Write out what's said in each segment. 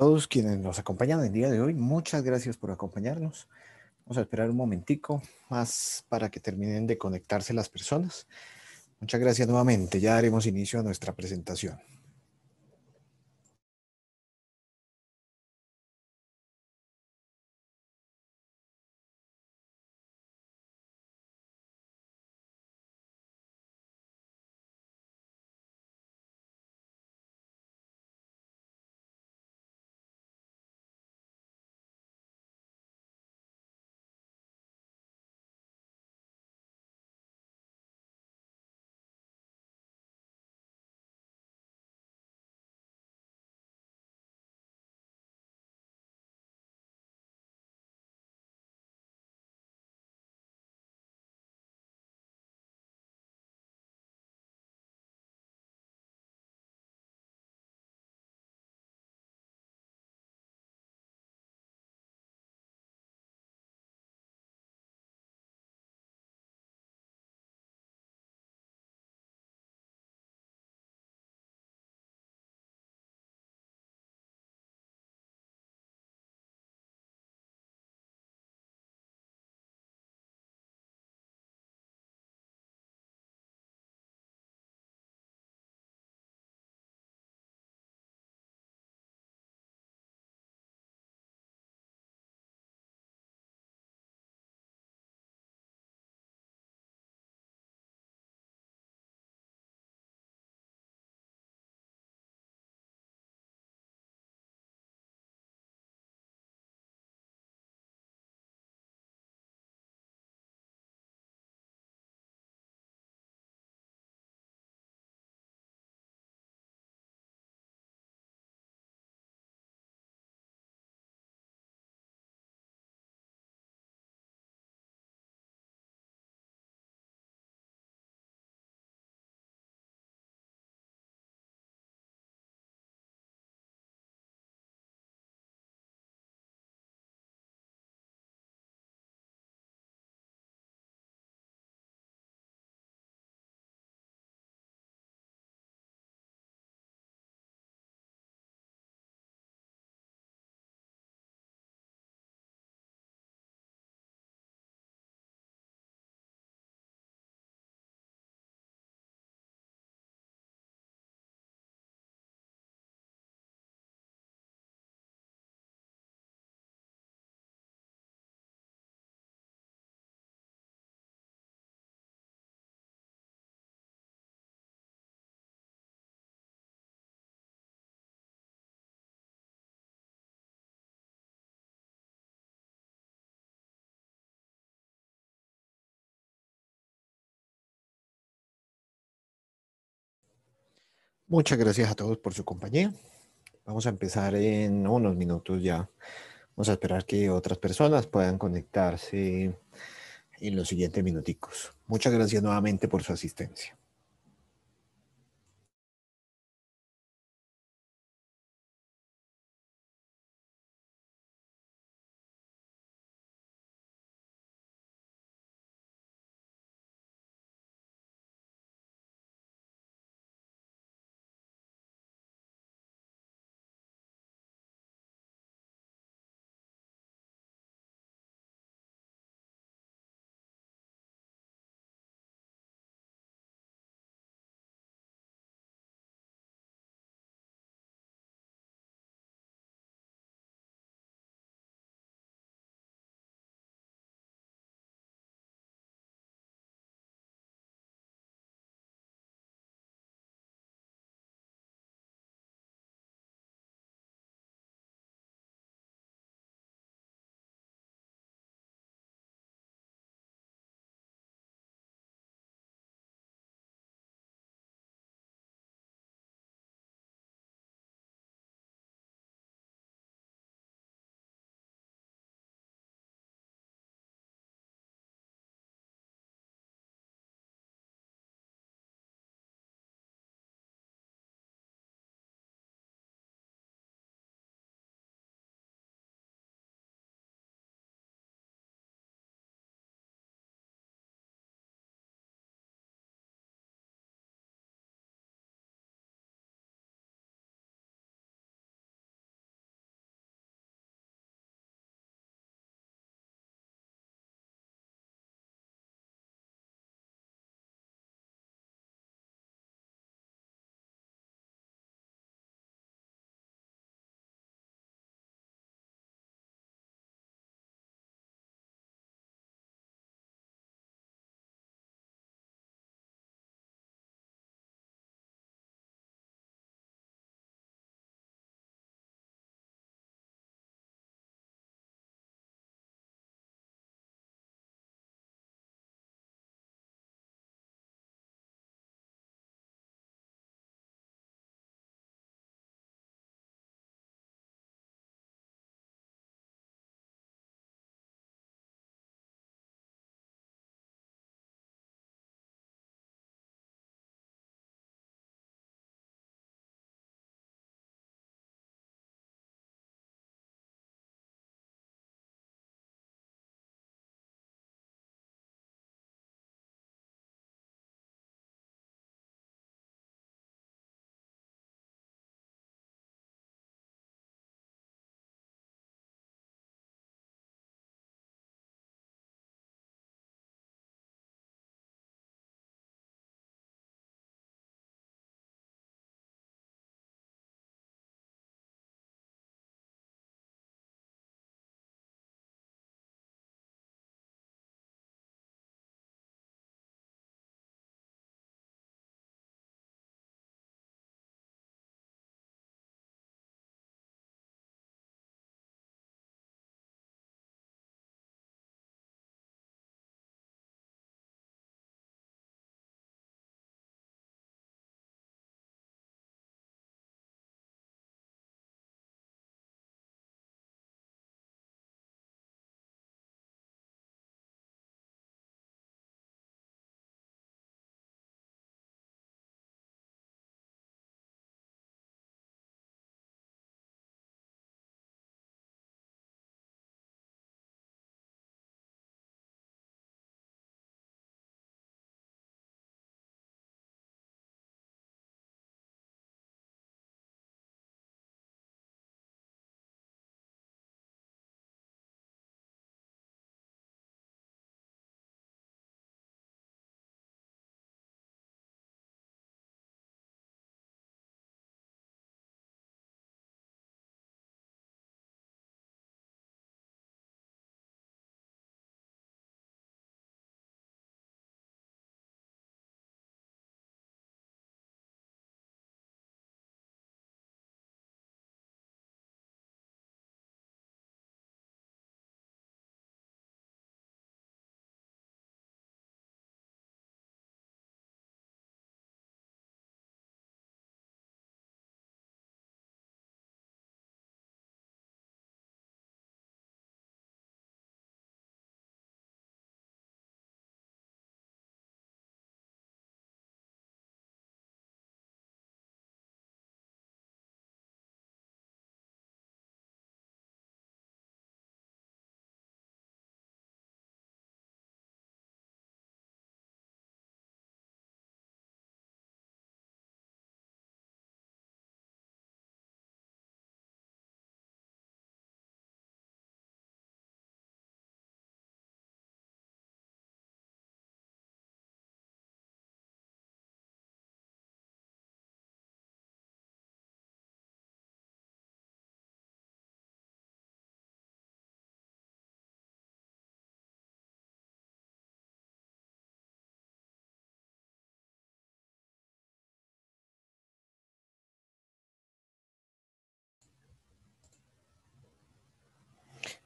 Todos quienes nos acompañan el día de hoy, muchas gracias por acompañarnos. Vamos a esperar un momentico más para que terminen de conectarse las personas. Muchas gracias nuevamente. Ya daremos inicio a nuestra presentación. Muchas gracias a todos por su compañía. Vamos a empezar en unos minutos ya. Vamos a esperar que otras personas puedan conectarse en los siguientes minuticos. Muchas gracias nuevamente por su asistencia.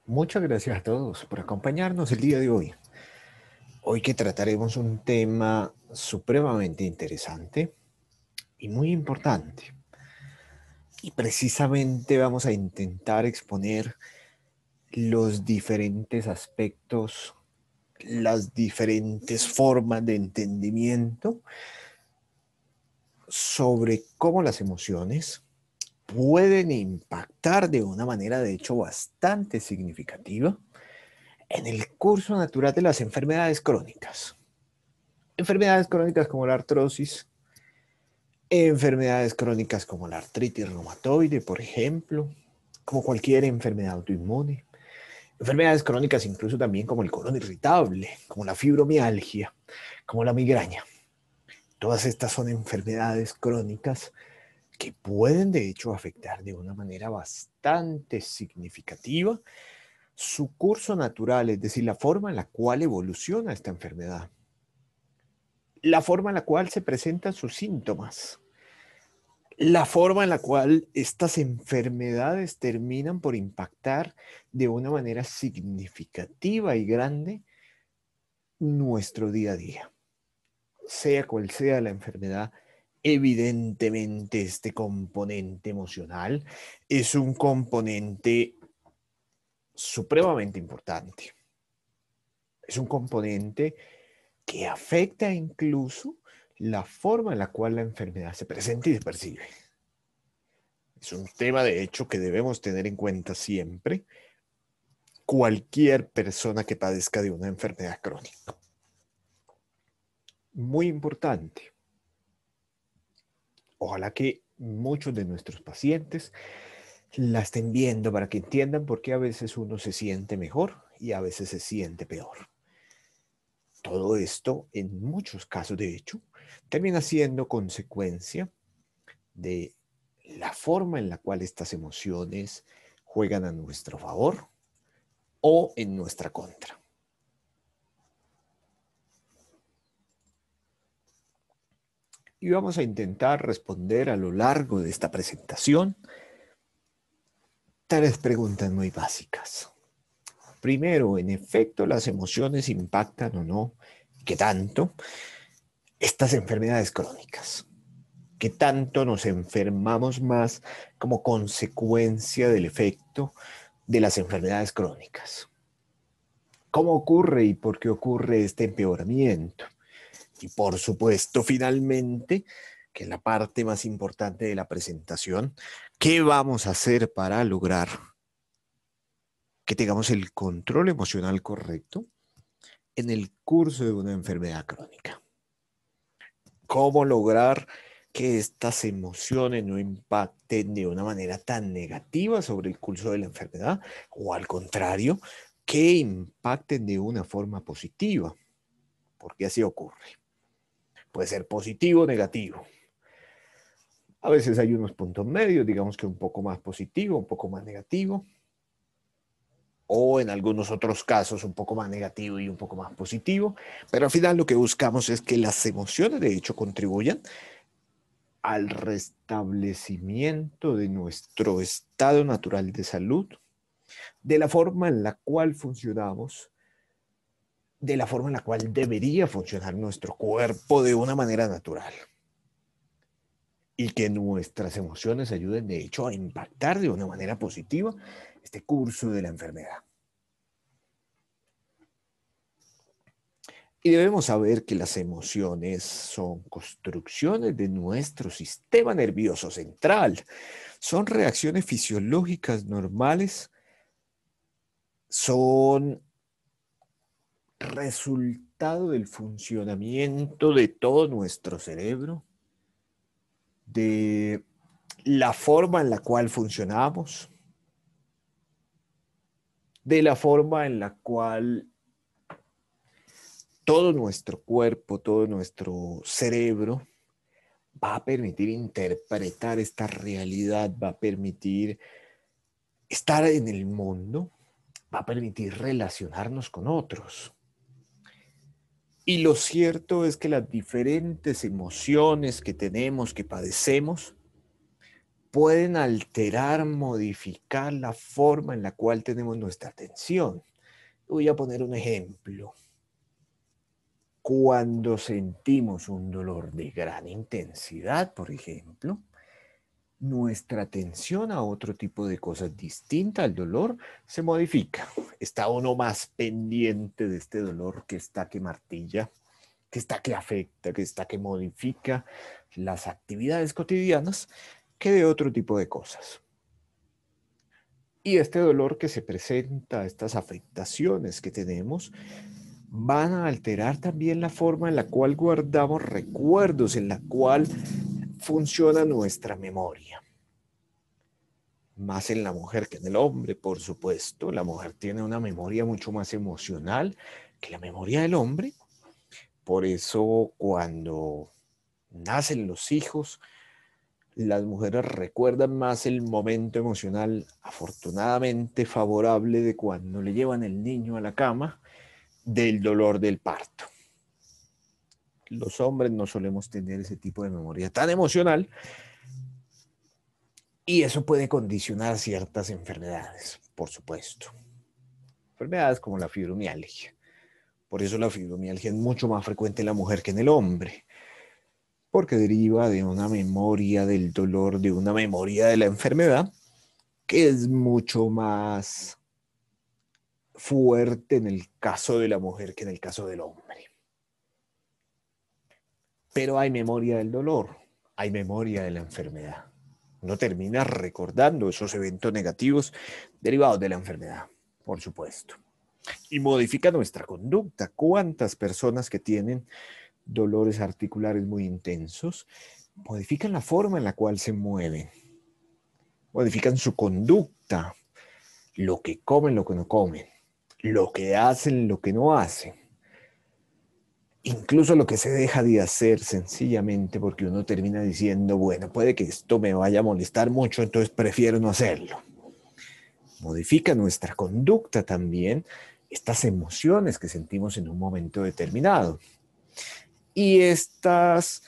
Muchas gracias a todos por acompañarnos el día de hoy. Hoy que trataremos un tema supremamente interesante y muy importante. Y precisamente vamos a intentar exponer los diferentes aspectos, las diferentes formas de entendimiento sobre cómo las emociones pueden impactar de una manera, de hecho, bastante significativa en el curso natural de las enfermedades crónicas. Enfermedades crónicas como la artrosis, enfermedades crónicas como la artritis reumatoide, por ejemplo, como cualquier enfermedad autoinmune, enfermedades crónicas incluso también como el colon irritable, como la fibromialgia, como la migraña. Todas estas son enfermedades crónicas que pueden de hecho afectar de una manera bastante significativa su curso natural, es decir, la forma en la cual evoluciona esta enfermedad, la forma en la cual se presentan sus síntomas, la forma en la cual estas enfermedades terminan por impactar de una manera significativa y grande nuestro día a día, sea cual sea la enfermedad evidentemente este componente emocional es un componente supremamente importante. Es un componente que afecta incluso la forma en la cual la enfermedad se presenta y se percibe. Es un tema, de hecho, que debemos tener en cuenta siempre cualquier persona que padezca de una enfermedad crónica. Muy importante. Ojalá que muchos de nuestros pacientes la estén viendo para que entiendan por qué a veces uno se siente mejor y a veces se siente peor. Todo esto, en muchos casos de hecho, termina siendo consecuencia de la forma en la cual estas emociones juegan a nuestro favor o en nuestra contra. y vamos a intentar responder a lo largo de esta presentación tres preguntas muy básicas. Primero, ¿en efecto las emociones impactan o no? ¿Qué tanto? Estas enfermedades crónicas. ¿Qué tanto nos enfermamos más como consecuencia del efecto de las enfermedades crónicas? ¿Cómo ocurre y por qué ocurre este empeoramiento? Y por supuesto, finalmente, que es la parte más importante de la presentación, ¿qué vamos a hacer para lograr que tengamos el control emocional correcto en el curso de una enfermedad crónica? ¿Cómo lograr que estas emociones no impacten de una manera tan negativa sobre el curso de la enfermedad o al contrario, que impacten de una forma positiva? Porque así ocurre Puede ser positivo o negativo. A veces hay unos puntos medios, digamos que un poco más positivo, un poco más negativo, o en algunos otros casos un poco más negativo y un poco más positivo, pero al final lo que buscamos es que las emociones de hecho contribuyan al restablecimiento de nuestro estado natural de salud, de la forma en la cual funcionamos de la forma en la cual debería funcionar nuestro cuerpo de una manera natural. Y que nuestras emociones ayuden, de hecho, a impactar de una manera positiva este curso de la enfermedad. Y debemos saber que las emociones son construcciones de nuestro sistema nervioso central. Son reacciones fisiológicas normales. Son resultado del funcionamiento de todo nuestro cerebro, de la forma en la cual funcionamos, de la forma en la cual todo nuestro cuerpo, todo nuestro cerebro va a permitir interpretar esta realidad, va a permitir estar en el mundo, va a permitir relacionarnos con otros. Y lo cierto es que las diferentes emociones que tenemos, que padecemos, pueden alterar, modificar la forma en la cual tenemos nuestra atención. Voy a poner un ejemplo. Cuando sentimos un dolor de gran intensidad, por ejemplo, nuestra atención a otro tipo de cosas distinta al dolor se modifica. Está uno más pendiente de este dolor que está que martilla, que está que afecta, que está que modifica las actividades cotidianas que de otro tipo de cosas. Y este dolor que se presenta, estas afectaciones que tenemos, van a alterar también la forma en la cual guardamos recuerdos, en la cual funciona nuestra memoria. Más en la mujer que en el hombre, por supuesto. La mujer tiene una memoria mucho más emocional que la memoria del hombre. Por eso cuando nacen los hijos, las mujeres recuerdan más el momento emocional afortunadamente favorable de cuando le llevan el niño a la cama del dolor del parto los hombres no solemos tener ese tipo de memoria tan emocional y eso puede condicionar ciertas enfermedades, por supuesto. Enfermedades como la fibromialgia. Por eso la fibromialgia es mucho más frecuente en la mujer que en el hombre, porque deriva de una memoria del dolor, de una memoria de la enfermedad, que es mucho más fuerte en el caso de la mujer que en el caso del hombre. Pero hay memoria del dolor, hay memoria de la enfermedad. Uno termina recordando esos eventos negativos derivados de la enfermedad, por supuesto. Y modifica nuestra conducta. ¿Cuántas personas que tienen dolores articulares muy intensos modifican la forma en la cual se mueven? Modifican su conducta, lo que comen, lo que no comen, lo que hacen, lo que no hacen incluso lo que se deja de hacer sencillamente porque uno termina diciendo, bueno, puede que esto me vaya a molestar mucho, entonces prefiero no hacerlo. Modifica nuestra conducta también estas emociones que sentimos en un momento determinado. Y estas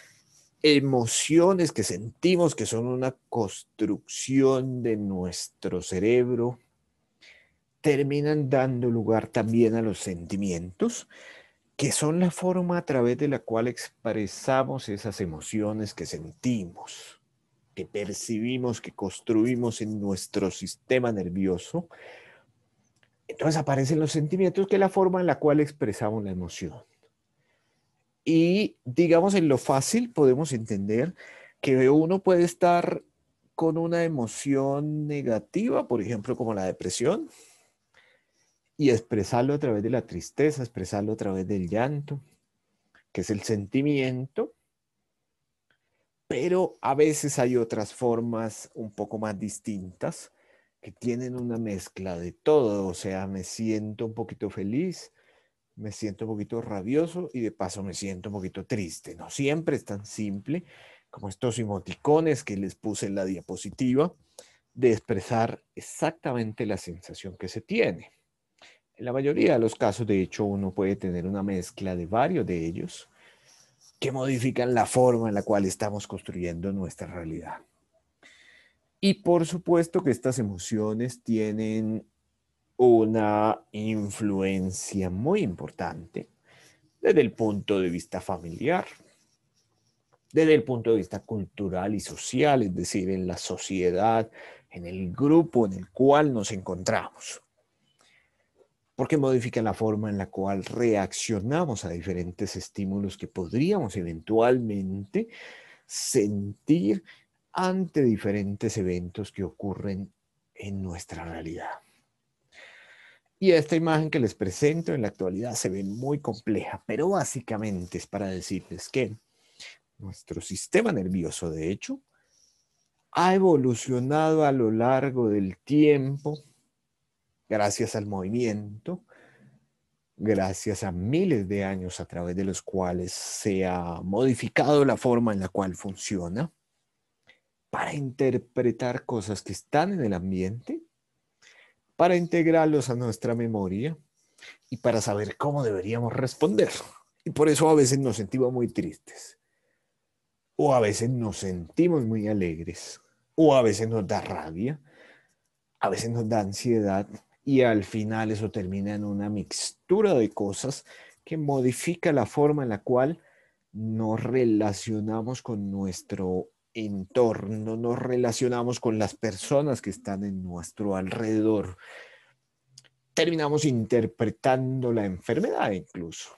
emociones que sentimos que son una construcción de nuestro cerebro terminan dando lugar también a los sentimientos que son la forma a través de la cual expresamos esas emociones que sentimos, que percibimos, que construimos en nuestro sistema nervioso. Entonces aparecen los sentimientos, que es la forma en la cual expresamos la emoción. Y digamos, en lo fácil podemos entender que uno puede estar con una emoción negativa, por ejemplo, como la depresión, y expresarlo a través de la tristeza, expresarlo a través del llanto, que es el sentimiento, pero a veces hay otras formas un poco más distintas que tienen una mezcla de todo, o sea, me siento un poquito feliz, me siento un poquito rabioso y de paso me siento un poquito triste. No siempre es tan simple como estos emoticones que les puse en la diapositiva de expresar exactamente la sensación que se tiene. En la mayoría de los casos, de hecho, uno puede tener una mezcla de varios de ellos que modifican la forma en la cual estamos construyendo nuestra realidad. Y por supuesto que estas emociones tienen una influencia muy importante desde el punto de vista familiar, desde el punto de vista cultural y social, es decir, en la sociedad, en el grupo en el cual nos encontramos porque modifica la forma en la cual reaccionamos a diferentes estímulos que podríamos eventualmente sentir ante diferentes eventos que ocurren en nuestra realidad. Y esta imagen que les presento en la actualidad se ve muy compleja, pero básicamente es para decirles que nuestro sistema nervioso, de hecho, ha evolucionado a lo largo del tiempo gracias al movimiento, gracias a miles de años a través de los cuales se ha modificado la forma en la cual funciona, para interpretar cosas que están en el ambiente, para integrarlos a nuestra memoria y para saber cómo deberíamos responder. Y por eso a veces nos sentimos muy tristes, o a veces nos sentimos muy alegres, o a veces nos da rabia, a veces nos da ansiedad, y al final eso termina en una mixtura de cosas que modifica la forma en la cual nos relacionamos con nuestro entorno, nos relacionamos con las personas que están en nuestro alrededor. Terminamos interpretando la enfermedad incluso,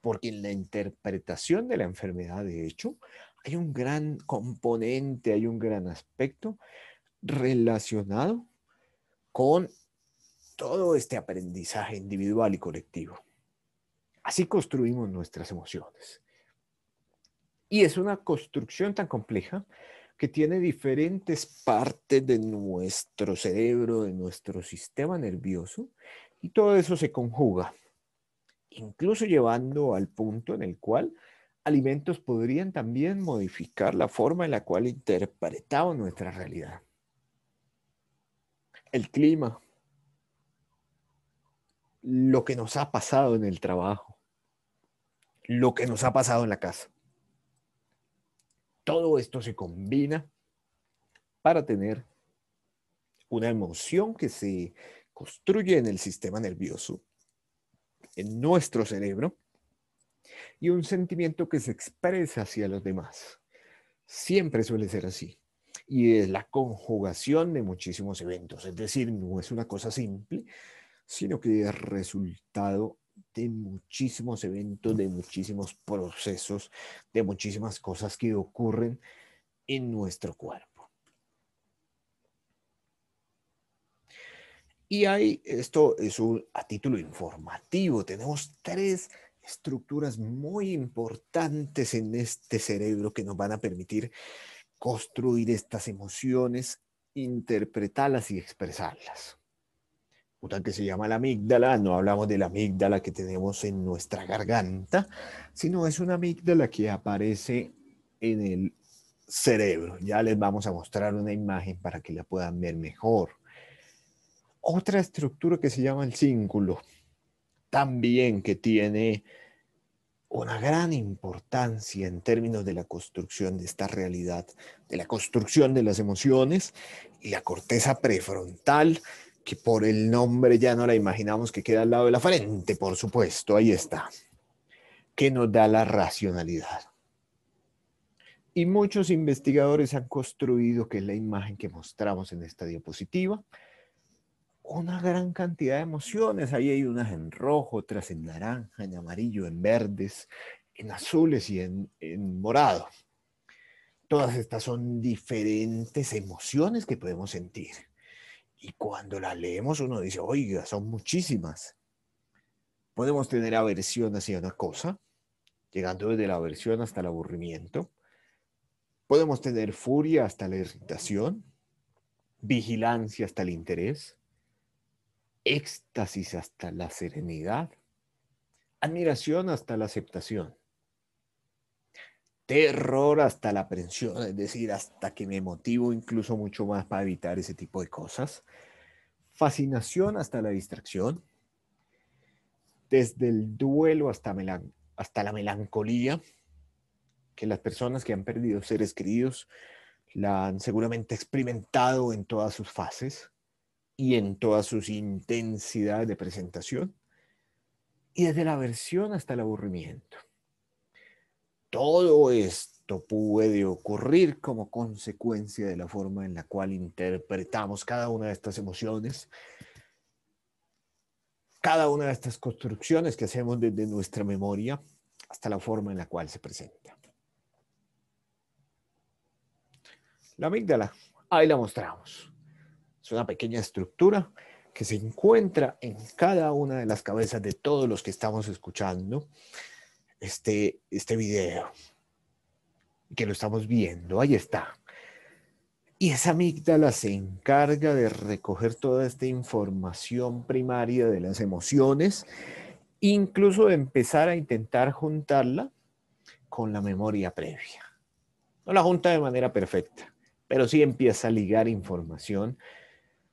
porque en la interpretación de la enfermedad, de hecho, hay un gran componente, hay un gran aspecto relacionado con todo este aprendizaje individual y colectivo. Así construimos nuestras emociones. Y es una construcción tan compleja que tiene diferentes partes de nuestro cerebro, de nuestro sistema nervioso, y todo eso se conjuga, incluso llevando al punto en el cual alimentos podrían también modificar la forma en la cual interpretamos nuestra realidad. El clima, lo que nos ha pasado en el trabajo, lo que nos ha pasado en la casa. Todo esto se combina para tener una emoción que se construye en el sistema nervioso, en nuestro cerebro, y un sentimiento que se expresa hacia los demás. Siempre suele ser así. Y es la conjugación de muchísimos eventos. Es decir, no es una cosa simple, sino que es resultado de muchísimos eventos, de muchísimos procesos, de muchísimas cosas que ocurren en nuestro cuerpo. Y ahí, esto es un, a título informativo, tenemos tres estructuras muy importantes en este cerebro que nos van a permitir construir estas emociones, interpretarlas y expresarlas que se llama la amígdala, no hablamos de la amígdala que tenemos en nuestra garganta, sino es una amígdala que aparece en el cerebro. Ya les vamos a mostrar una imagen para que la puedan ver mejor. Otra estructura que se llama el cínculo, también que tiene una gran importancia en términos de la construcción de esta realidad, de la construcción de las emociones y la corteza prefrontal que por el nombre ya no la imaginamos que queda al lado de la frente, por supuesto, ahí está, que nos da la racionalidad. Y muchos investigadores han construido, que es la imagen que mostramos en esta diapositiva, una gran cantidad de emociones. Ahí hay unas en rojo, otras en naranja, en amarillo, en verdes, en azules y en, en morado. Todas estas son diferentes emociones que podemos sentir. Y cuando la leemos uno dice, oiga, son muchísimas. Podemos tener aversión hacia una cosa, llegando desde la aversión hasta el aburrimiento. Podemos tener furia hasta la irritación, vigilancia hasta el interés, éxtasis hasta la serenidad, admiración hasta la aceptación terror hasta la aprensión, es decir, hasta que me motivo incluso mucho más para evitar ese tipo de cosas. Fascinación hasta la distracción. Desde el duelo hasta, hasta la melancolía, que las personas que han perdido seres queridos la han seguramente experimentado en todas sus fases y en todas sus intensidades de presentación. Y desde la aversión hasta el aburrimiento todo esto puede ocurrir como consecuencia de la forma en la cual interpretamos cada una de estas emociones, cada una de estas construcciones que hacemos desde nuestra memoria hasta la forma en la cual se presenta. La amígdala, ahí la mostramos. Es una pequeña estructura que se encuentra en cada una de las cabezas de todos los que estamos escuchando este, este video, que lo estamos viendo, ahí está. Y esa amígdala se encarga de recoger toda esta información primaria de las emociones, incluso de empezar a intentar juntarla con la memoria previa. No la junta de manera perfecta, pero sí empieza a ligar información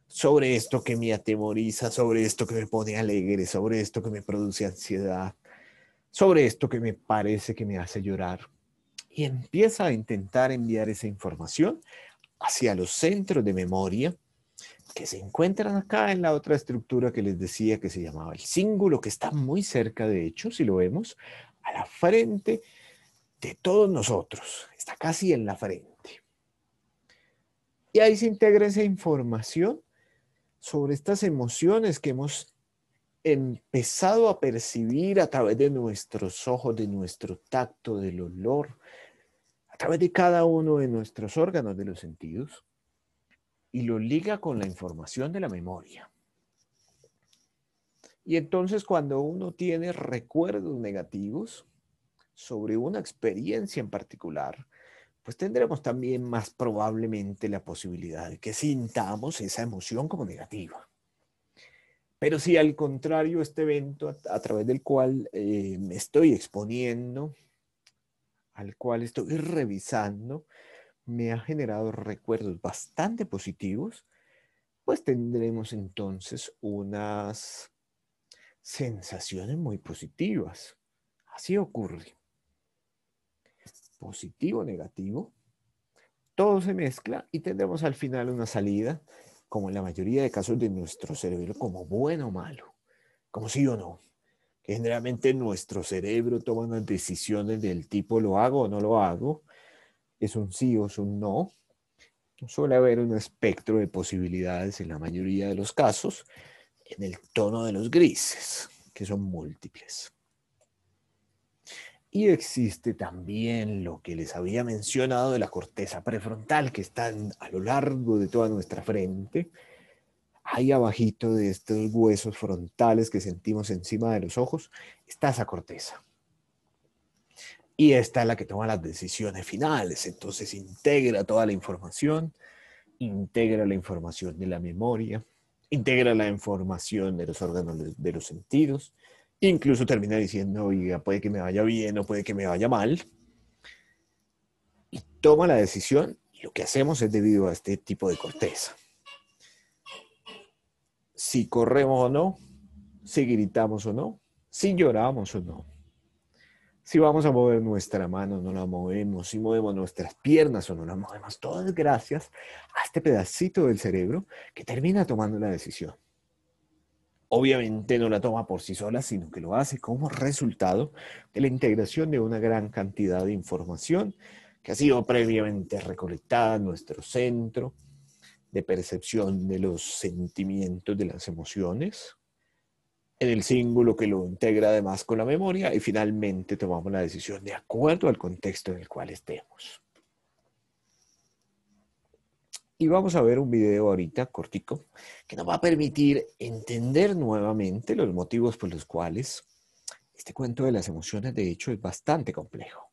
sobre esto que me atemoriza, sobre esto que me pone alegre, sobre esto que me produce ansiedad, sobre esto que me parece que me hace llorar. Y empieza a intentar enviar esa información hacia los centros de memoria que se encuentran acá en la otra estructura que les decía que se llamaba el cíngulo, que está muy cerca, de hecho, si lo vemos, a la frente de todos nosotros. Está casi en la frente. Y ahí se integra esa información sobre estas emociones que hemos empezado a percibir a través de nuestros ojos, de nuestro tacto, del olor, a través de cada uno de nuestros órganos de los sentidos y lo liga con la información de la memoria. Y entonces cuando uno tiene recuerdos negativos sobre una experiencia en particular, pues tendremos también más probablemente la posibilidad de que sintamos esa emoción como negativa. Pero si al contrario este evento a, través del cual eh, me estoy exponiendo, al cual estoy revisando, me ha generado recuerdos bastante positivos, pues tendremos entonces unas sensaciones muy positivas. Así ocurre. Positivo, negativo. Todo se mezcla y tendremos al final una salida como en la mayoría de casos de nuestro cerebro, como bueno o malo, como sí o no. generalmente nuestro cerebro toma unas decisiones del tipo lo hago o no lo hago, es un sí o es un no. Suele haber un espectro de posibilidades en la mayoría de los casos, en el tono de los grises, que son múltiples. Y existe también lo que les había mencionado de la corteza prefrontal, que está a lo largo de toda nuestra frente, ahí abajito de estos huesos frontales que sentimos encima de los ojos, está esa corteza. Y esta es la que toma las decisiones finales, entonces integra toda la información, integra la información de la memoria, integra la información de los órganos de los sentidos, Incluso termina diciendo, oiga, puede que me vaya bien o puede que me vaya mal. Y toma la decisión y lo que hacemos es debido a este tipo de corteza. Si corremos o no, si gritamos o no, si lloramos o no. Si vamos a mover nuestra mano, no la movemos. Si movemos nuestras piernas o no la movemos. es gracias a este pedacito del cerebro que termina tomando la decisión obviamente no la toma por sí sola, sino que lo hace como resultado de la integración de una gran cantidad de información que ha sido previamente recolectada en nuestro centro de percepción de los sentimientos, de las emociones, en el símbolo que lo integra además con la memoria y finalmente tomamos la decisión de acuerdo al contexto en el cual estemos. Y vamos a ver un video ahorita cortico que nos va a permitir entender nuevamente los motivos por los cuales este cuento de las emociones de hecho es bastante complejo.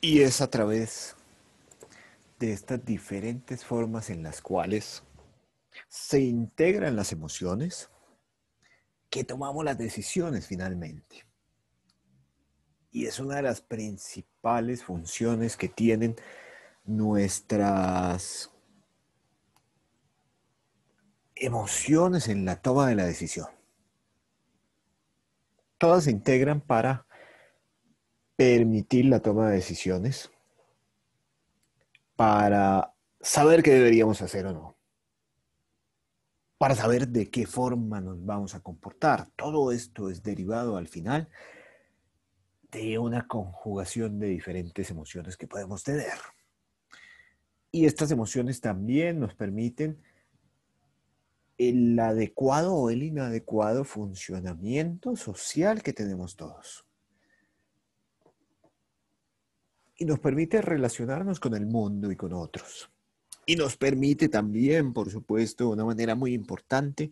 Y es a través de estas diferentes formas en las cuales se integran las emociones que tomamos las decisiones finalmente. Y es una de las principales funciones que tienen nuestras emociones en la toma de la decisión. Todas se integran para permitir la toma de decisiones para saber qué deberíamos hacer o no, para saber de qué forma nos vamos a comportar. Todo esto es derivado al final de una conjugación de diferentes emociones que podemos tener. Y estas emociones también nos permiten el adecuado o el inadecuado funcionamiento social que tenemos todos. y nos permite relacionarnos con el mundo y con otros. Y nos permite también, por supuesto, de una manera muy importante,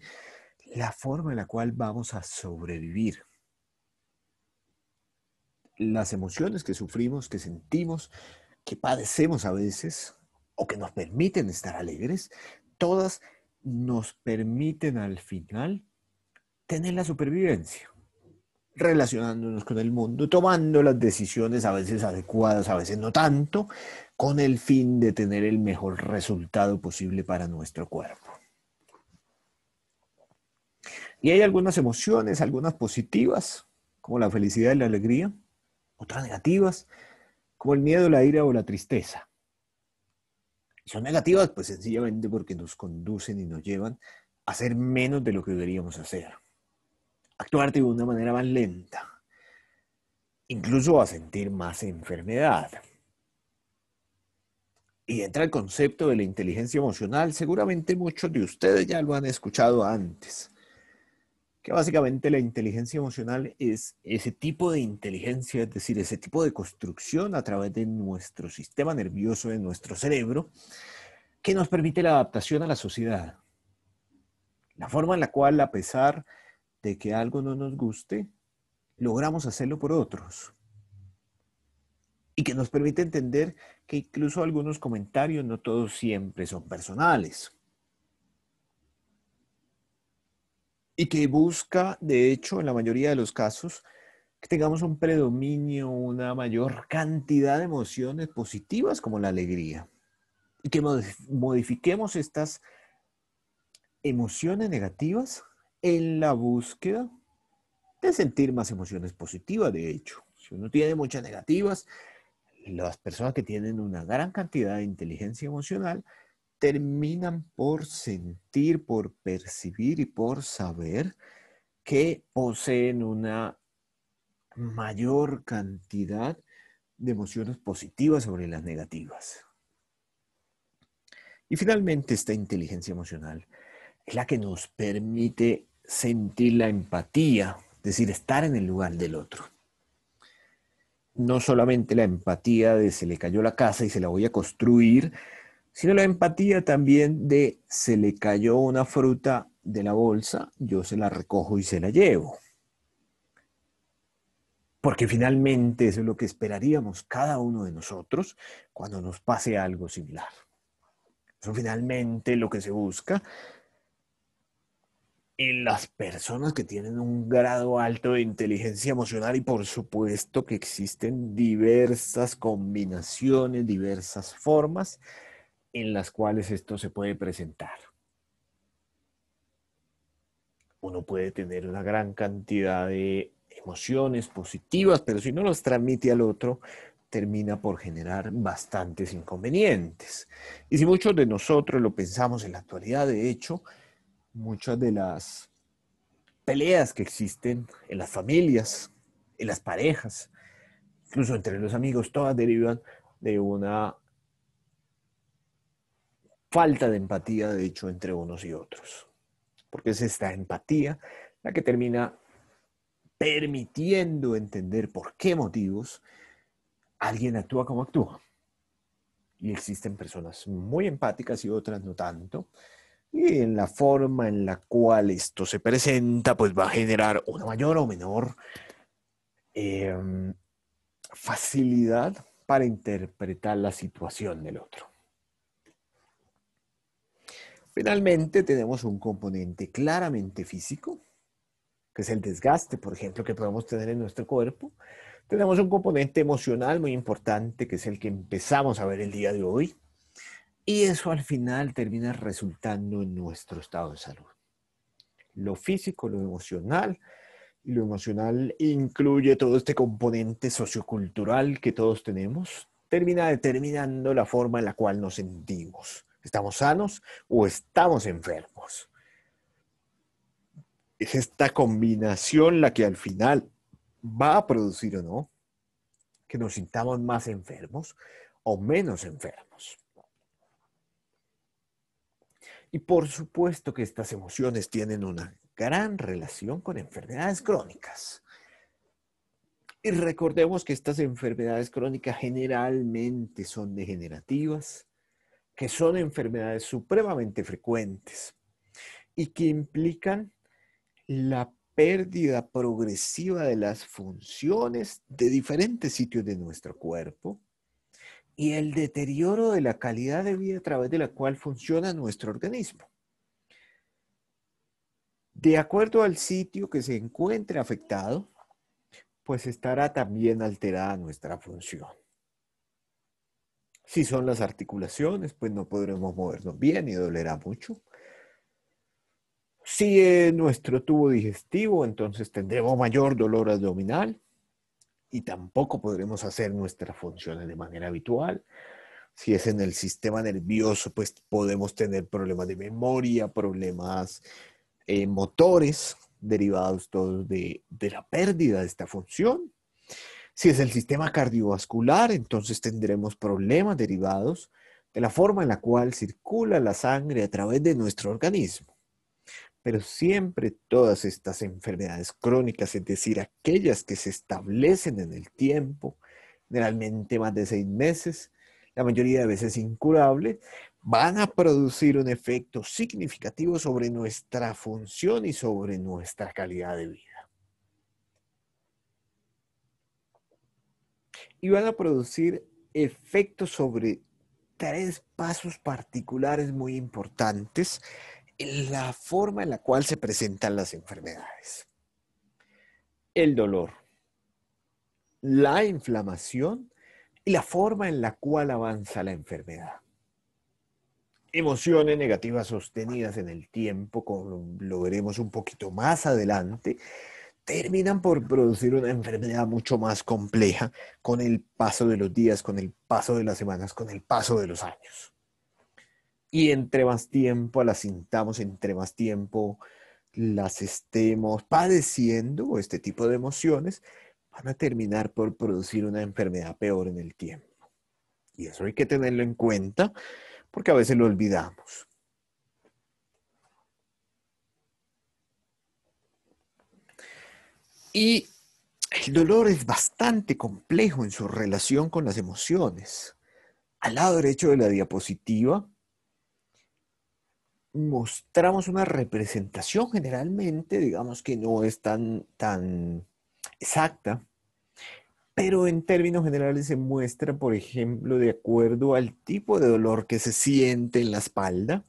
la forma en la cual vamos a sobrevivir. Las emociones que sufrimos, que sentimos, que padecemos a veces, o que nos permiten estar alegres, todas nos permiten al final tener la supervivencia relacionándonos con el mundo, tomando las decisiones a veces adecuadas, a veces no tanto, con el fin de tener el mejor resultado posible para nuestro cuerpo. Y hay algunas emociones, algunas positivas, como la felicidad y la alegría, otras negativas, como el miedo, la ira o la tristeza. Y son negativas, pues sencillamente porque nos conducen y nos llevan a hacer menos de lo que deberíamos hacer actuar de una manera más lenta, incluso a sentir más enfermedad. Y entra el concepto de la inteligencia emocional, seguramente muchos de ustedes ya lo han escuchado antes, que básicamente la inteligencia emocional es ese tipo de inteligencia, es decir, ese tipo de construcción a través de nuestro sistema nervioso, de nuestro cerebro, que nos permite la adaptación a la sociedad. La forma en la cual, a pesar de que algo no nos guste, logramos hacerlo por otros. Y que nos permite entender que incluso algunos comentarios no todos siempre son personales. Y que busca, de hecho, en la mayoría de los casos, que tengamos un predominio, una mayor cantidad de emociones positivas como la alegría. Y que modifiquemos estas emociones negativas en la búsqueda de sentir más emociones positivas, de hecho. Si uno tiene muchas negativas, las personas que tienen una gran cantidad de inteligencia emocional terminan por sentir, por percibir y por saber que poseen una mayor cantidad de emociones positivas sobre las negativas. Y finalmente, esta inteligencia emocional es la que nos permite sentir la empatía, es decir, estar en el lugar del otro. No solamente la empatía de se le cayó la casa y se la voy a construir, sino la empatía también de se le cayó una fruta de la bolsa, yo se la recojo y se la llevo. Porque finalmente eso es lo que esperaríamos cada uno de nosotros cuando nos pase algo similar. Eso finalmente lo que se busca en las personas que tienen un grado alto de inteligencia emocional y por supuesto que existen diversas combinaciones, diversas formas en las cuales esto se puede presentar. Uno puede tener una gran cantidad de emociones positivas, pero si no los transmite al otro, termina por generar bastantes inconvenientes. Y si muchos de nosotros lo pensamos en la actualidad, de hecho, muchas de las peleas que existen en las familias, en las parejas, incluso entre los amigos, todas derivan de una falta de empatía, de hecho, entre unos y otros. Porque es esta empatía la que termina permitiendo entender por qué motivos alguien actúa como actúa. Y existen personas muy empáticas y otras no tanto y en la forma en la cual esto se presenta, pues va a generar una mayor o menor em, facilidad para interpretar la situación del otro. Finalmente tenemos un componente claramente físico, que es el desgaste, por ejemplo, que podemos tener en nuestro cuerpo. Tenemos un componente emocional muy importante, que es el que empezamos a ver el día de hoy, y eso al final termina resultando en nuestro estado de salud. Lo físico, lo emocional, y lo emocional incluye todo este componente sociocultural que todos tenemos, termina determinando la forma en la cual nos sentimos. ¿Estamos sanos o estamos enfermos? Es esta combinación la que al final va a producir o no que nos sintamos más enfermos o menos enfermos. Y por supuesto que estas emociones tienen una gran relación con enfermedades crónicas. Y recordemos que estas enfermedades crónicas generalmente son degenerativas, que son enfermedades supremamente frecuentes y que implican la pérdida progresiva de las funciones de diferentes sitios de nuestro cuerpo, y el deterioro de la calidad de vida a través de la cual funciona nuestro organismo. De acuerdo al sitio que se encuentre afectado, pues estará también alterada nuestra función. Si son las articulaciones, pues no podremos movernos bien y dolerá mucho. Si es nuestro tubo digestivo, entonces tendremos mayor dolor abdominal y tampoco podremos hacer nuestras funciones de manera habitual. Si es en el sistema nervioso, pues podemos tener problemas de memoria, problemas eh, motores derivados todos de, de la pérdida de esta función. Si es el sistema cardiovascular, entonces tendremos problemas derivados de la forma en la cual circula la sangre a través de nuestro organismo. Pero siempre todas estas enfermedades crónicas, es decir, aquellas que se establecen en el tiempo, generalmente más de seis meses, la mayoría de veces incurable, van a producir un efecto significativo sobre nuestra función y sobre nuestra calidad de vida. Y van a producir efectos sobre tres pasos particulares muy importantes la forma en la cual se presentan las enfermedades. El dolor, la inflamación y la forma en la cual avanza la enfermedad. Emociones negativas sostenidas en el tiempo, como lo veremos un poquito más adelante, terminan por producir una enfermedad mucho más compleja con el paso de los días, con el paso de las semanas, con el paso de los años. Y entre más tiempo las sintamos, entre más tiempo las estemos padeciendo, este tipo de emociones, van a terminar por producir una enfermedad peor en el tiempo. Y eso hay que tenerlo en cuenta porque a veces lo olvidamos. Y el dolor es bastante complejo en su relación con las emociones. Al lado derecho de la diapositiva mostramos una representación generalmente, digamos que no es tan, tan exacta, pero en términos generales se muestra, por ejemplo, de acuerdo al tipo de dolor que se siente en la espalda,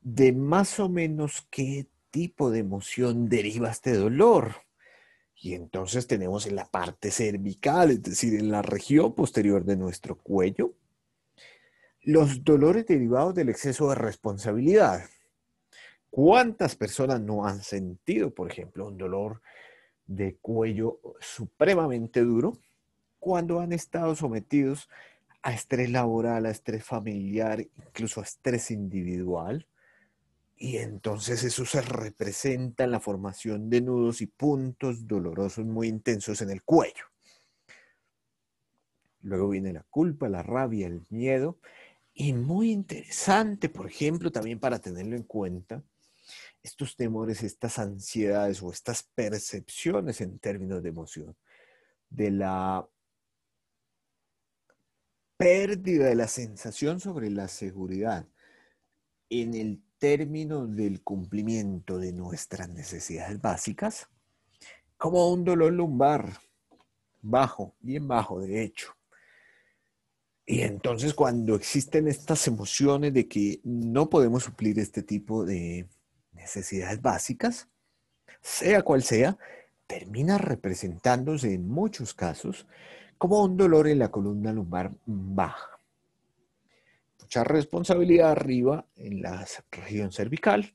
de más o menos qué tipo de emoción deriva este dolor. Y entonces tenemos en la parte cervical, es decir, en la región posterior de nuestro cuello, los dolores derivados del exceso de responsabilidad. ¿Cuántas personas no han sentido, por ejemplo, un dolor de cuello supremamente duro cuando han estado sometidos a estrés laboral, a estrés familiar, incluso a estrés individual? Y entonces eso se representa en la formación de nudos y puntos dolorosos muy intensos en el cuello. Luego viene la culpa, la rabia, el miedo, y muy interesante, por ejemplo, también para tenerlo en cuenta, estos temores, estas ansiedades o estas percepciones en términos de emoción, de la pérdida de la sensación sobre la seguridad en el término del cumplimiento de nuestras necesidades básicas, como un dolor lumbar, bajo, bien bajo de hecho, y entonces cuando existen estas emociones de que no podemos suplir este tipo de necesidades básicas, sea cual sea, termina representándose en muchos casos como un dolor en la columna lumbar baja. Mucha responsabilidad arriba en la región cervical,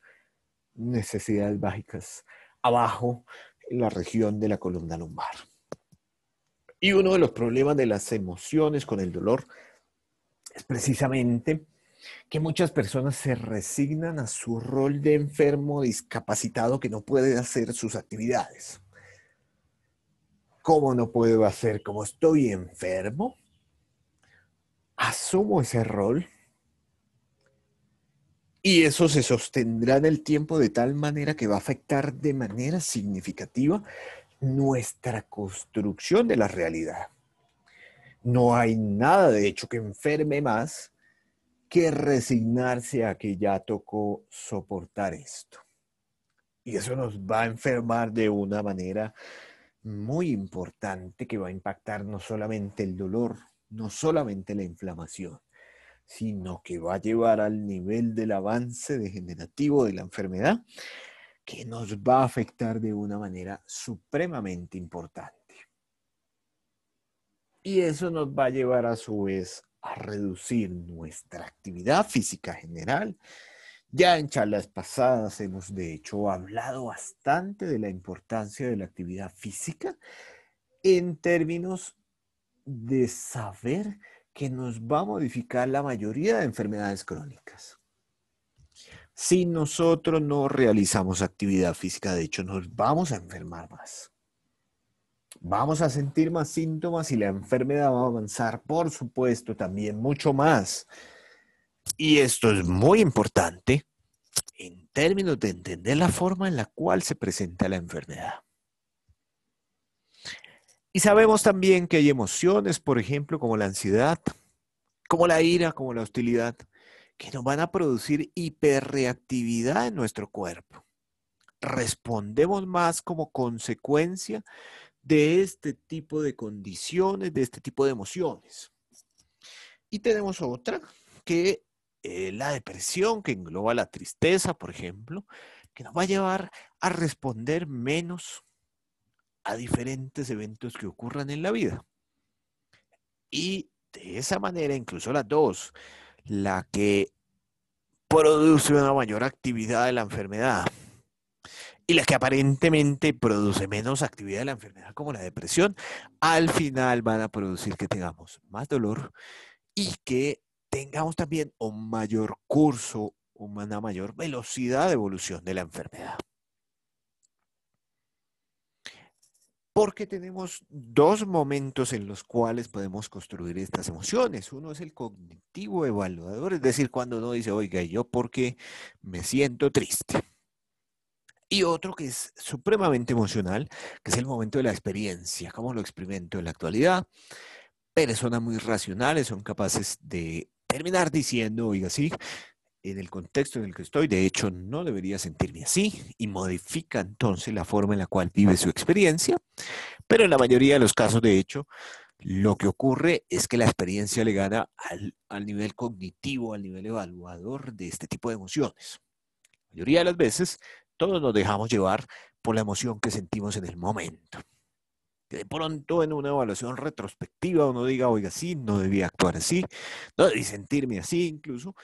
necesidades básicas abajo en la región de la columna lumbar. Y uno de los problemas de las emociones con el dolor es precisamente que muchas personas se resignan a su rol de enfermo discapacitado que no puede hacer sus actividades. ¿Cómo no puedo hacer? Como estoy enfermo, asumo ese rol y eso se sostendrá en el tiempo de tal manera que va a afectar de manera significativa nuestra construcción de la realidad. No hay nada, de hecho, que enferme más que resignarse a que ya tocó soportar esto. Y eso nos va a enfermar de una manera muy importante que va a impactar no solamente el dolor, no solamente la inflamación, sino que va a llevar al nivel del avance degenerativo de la enfermedad que nos va a afectar de una manera supremamente importante. Y eso nos va a llevar a su vez a reducir nuestra actividad física general. Ya en charlas pasadas hemos de hecho hablado bastante de la importancia de la actividad física en términos de saber que nos va a modificar la mayoría de enfermedades crónicas si nosotros no realizamos actividad física. De hecho, nos vamos a enfermar más. Vamos a sentir más síntomas y la enfermedad va a avanzar, por supuesto, también mucho más. Y esto es muy importante en términos de entender la forma en la cual se presenta la enfermedad. Y sabemos también que hay emociones, por ejemplo, como la ansiedad, como la ira, como la hostilidad, que nos van a producir hiperreactividad en nuestro cuerpo. Respondemos más como consecuencia de este tipo de condiciones, de este tipo de emociones. Y tenemos otra, que es eh, la depresión, que engloba la tristeza, por ejemplo, que nos va a llevar a responder menos a diferentes eventos que ocurran en la vida. Y de esa manera, incluso las dos, la que produce una mayor actividad de la enfermedad y la que aparentemente produce menos actividad de la enfermedad como la depresión, al final van a producir que tengamos más dolor y que tengamos también un mayor curso, una mayor velocidad de evolución de la enfermedad. porque tenemos dos momentos en los cuales podemos construir estas emociones. Uno es el cognitivo evaluador, es decir, cuando uno dice, oiga, yo porque me siento triste. Y otro que es supremamente emocional, que es el momento de la experiencia, como lo experimento en la actualidad. Personas muy racionales son capaces de terminar diciendo, oiga, sí, en el contexto en el que estoy, de hecho no debería sentirme así y modifica entonces la forma en la cual vive su experiencia, pero en la mayoría de los casos, de hecho, lo que ocurre es que la experiencia le gana al, nivel cognitivo, al nivel evaluador de este tipo de emociones. La mayoría de las veces, todos nos dejamos llevar por la emoción que sentimos en el momento. de pronto en una evaluación retrospectiva uno diga, oiga, sí, no debía actuar así, no debí sentirme así incluso,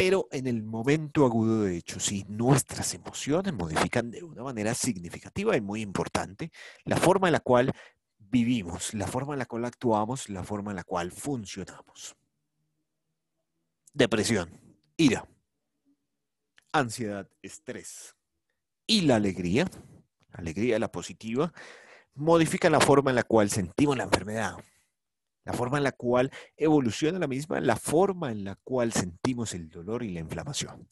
pero en el momento agudo de hecho, si nuestras emociones modifican de una manera significativa y muy importante la forma en la cual vivimos, la forma en la cual actuamos, la forma en la cual funcionamos. Depresión, ira, ansiedad, estrés y la alegría, la alegría, la positiva, modifican la forma en la cual sentimos la enfermedad, la forma en la cual evoluciona la misma, la forma en la cual sentimos el dolor y la inflamación.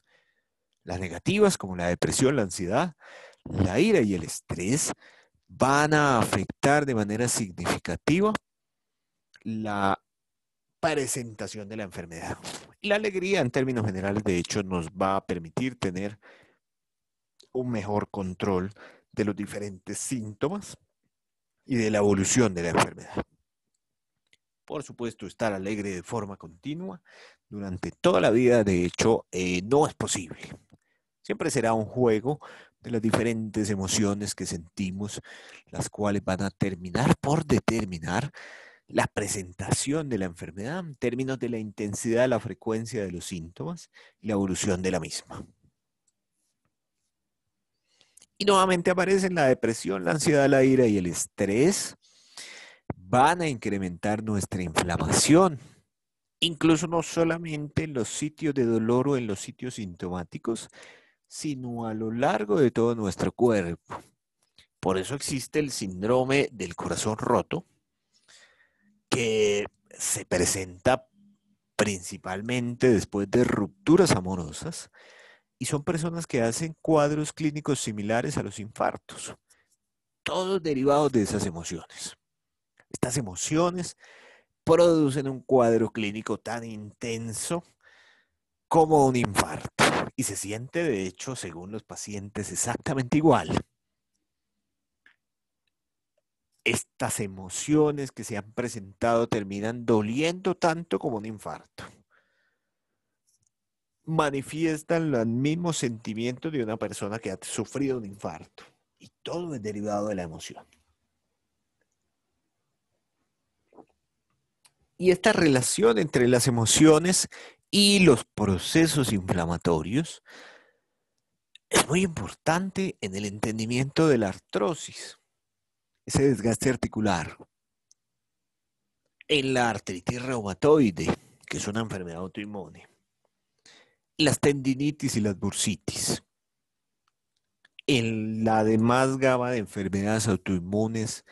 Las negativas como la depresión, la ansiedad, la ira y el estrés van a afectar de manera significativa la presentación de la enfermedad. La alegría en términos generales, de hecho, nos va a permitir tener un mejor control de los diferentes síntomas y de la evolución de la enfermedad por supuesto, estar alegre de forma continua durante toda la vida, de hecho, eh, no es posible. Siempre será un juego de las diferentes emociones que sentimos, las cuales van a terminar por determinar la presentación de la enfermedad en términos de la intensidad, la frecuencia de los síntomas y la evolución de la misma. Y nuevamente aparecen la depresión, la ansiedad, la ira y el estrés van a incrementar nuestra inflamación. Incluso no solamente en los sitios de dolor o en los sitios sintomáticos, sino a lo largo de todo nuestro cuerpo. Por eso existe el síndrome del corazón roto, que se presenta principalmente después de rupturas amorosas y son personas que hacen cuadros clínicos similares a los infartos, todos derivados de esas emociones. Estas emociones producen un cuadro clínico tan intenso como un infarto y se siente, de hecho, según los pacientes, exactamente igual. Estas emociones que se han presentado terminan doliendo tanto como un infarto. Manifiestan los mismos sentimientos de una persona que ha sufrido un infarto y todo es derivado de la emoción. y esta relación entre las emociones y los procesos inflamatorios es muy importante en el entendimiento de la artrosis, ese desgaste articular. En la artritis reumatoide, que es una enfermedad autoinmune, las tendinitis y las bursitis. En la demás gama de enfermedades autoinmunes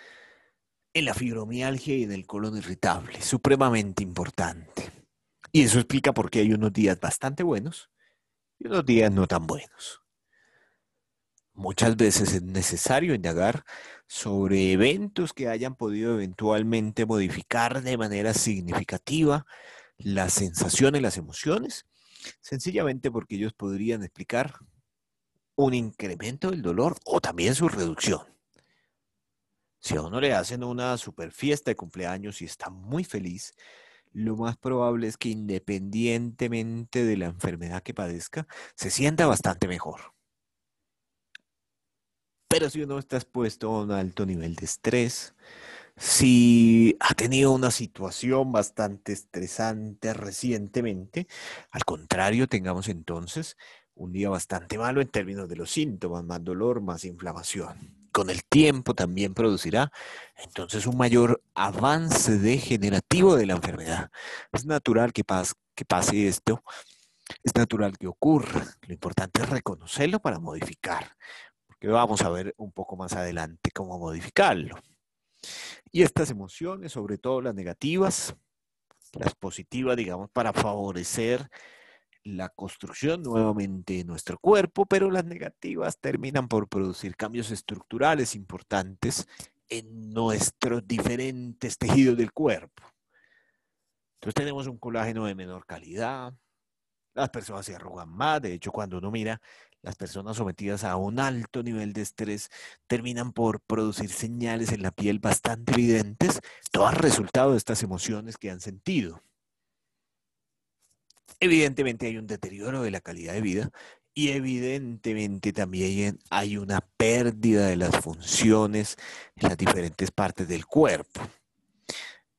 en la fibromialgia y en el colon irritable, supremamente importante. Y eso explica por qué hay unos días bastante buenos y unos días no tan buenos. Muchas veces es necesario indagar sobre eventos que hayan podido eventualmente modificar de manera significativa las sensaciones, las emociones, sencillamente porque ellos podrían explicar un incremento del dolor o también su reducción. Si a uno le hacen una super fiesta de cumpleaños y está muy feliz, lo más probable es que independientemente de la enfermedad que padezca, se sienta bastante mejor. Pero si uno está expuesto a un alto nivel de estrés, si ha tenido una situación bastante estresante recientemente, al contrario, tengamos entonces un día bastante malo en términos de los síntomas, más dolor, más inflamación con el tiempo también producirá entonces un mayor avance degenerativo de la enfermedad. Es natural que, que pase esto, es natural que ocurra. Lo importante es reconocerlo para modificar, porque vamos a ver un poco más adelante cómo modificarlo. Y estas emociones, sobre todo las negativas, las positivas, digamos, para favorecer la construcción nuevamente de nuestro cuerpo, pero las negativas terminan por producir cambios estructurales importantes en nuestros diferentes tejidos del cuerpo. Entonces tenemos un colágeno de menor calidad, las personas se arrugan más, de hecho cuando uno mira, las personas sometidas a un alto nivel de estrés terminan por producir señales en la piel bastante evidentes, todo a resultado de estas emociones que han sentido evidentemente hay un deterioro de la calidad de vida y evidentemente también hay una pérdida de las funciones en las diferentes partes del cuerpo.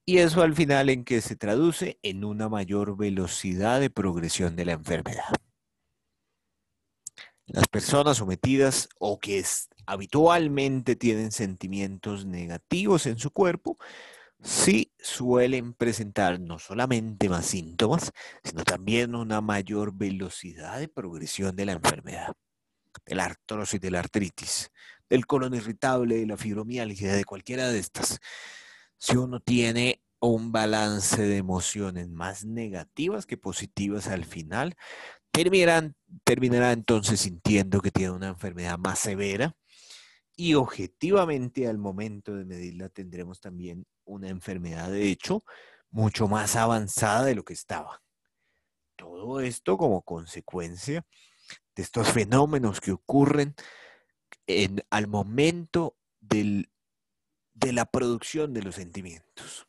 Y eso al final en que se traduce en una mayor velocidad de progresión de la enfermedad. Las personas sometidas o que habitualmente tienen sentimientos negativos en su cuerpo sí suelen presentar no solamente más síntomas, sino también una mayor velocidad de progresión de la enfermedad, de la artrosis, de la artritis, del colon irritable, de la fibromialgia, de cualquiera de estas. Si uno tiene un balance de emociones más negativas que positivas al final, terminará, terminará entonces sintiendo que tiene una enfermedad más severa y objetivamente al momento de medirla tendremos también una enfermedad, de hecho, mucho más avanzada de lo que estaba. Todo esto como consecuencia de estos fenómenos que ocurren en, al momento de la producción de los sentimientos.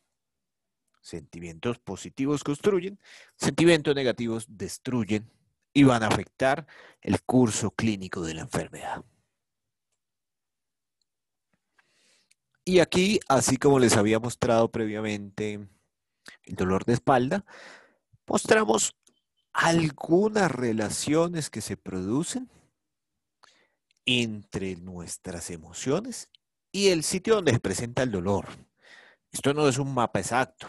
Sentimientos positivos construyen, sentimientos negativos destruyen y van a afectar el curso clínico de la enfermedad. Y aquí, así como les había mostrado previamente el dolor de espalda, mostramos algunas relaciones que se producen entre nuestras emociones y el sitio donde se presenta el dolor. Esto no es un mapa exacto.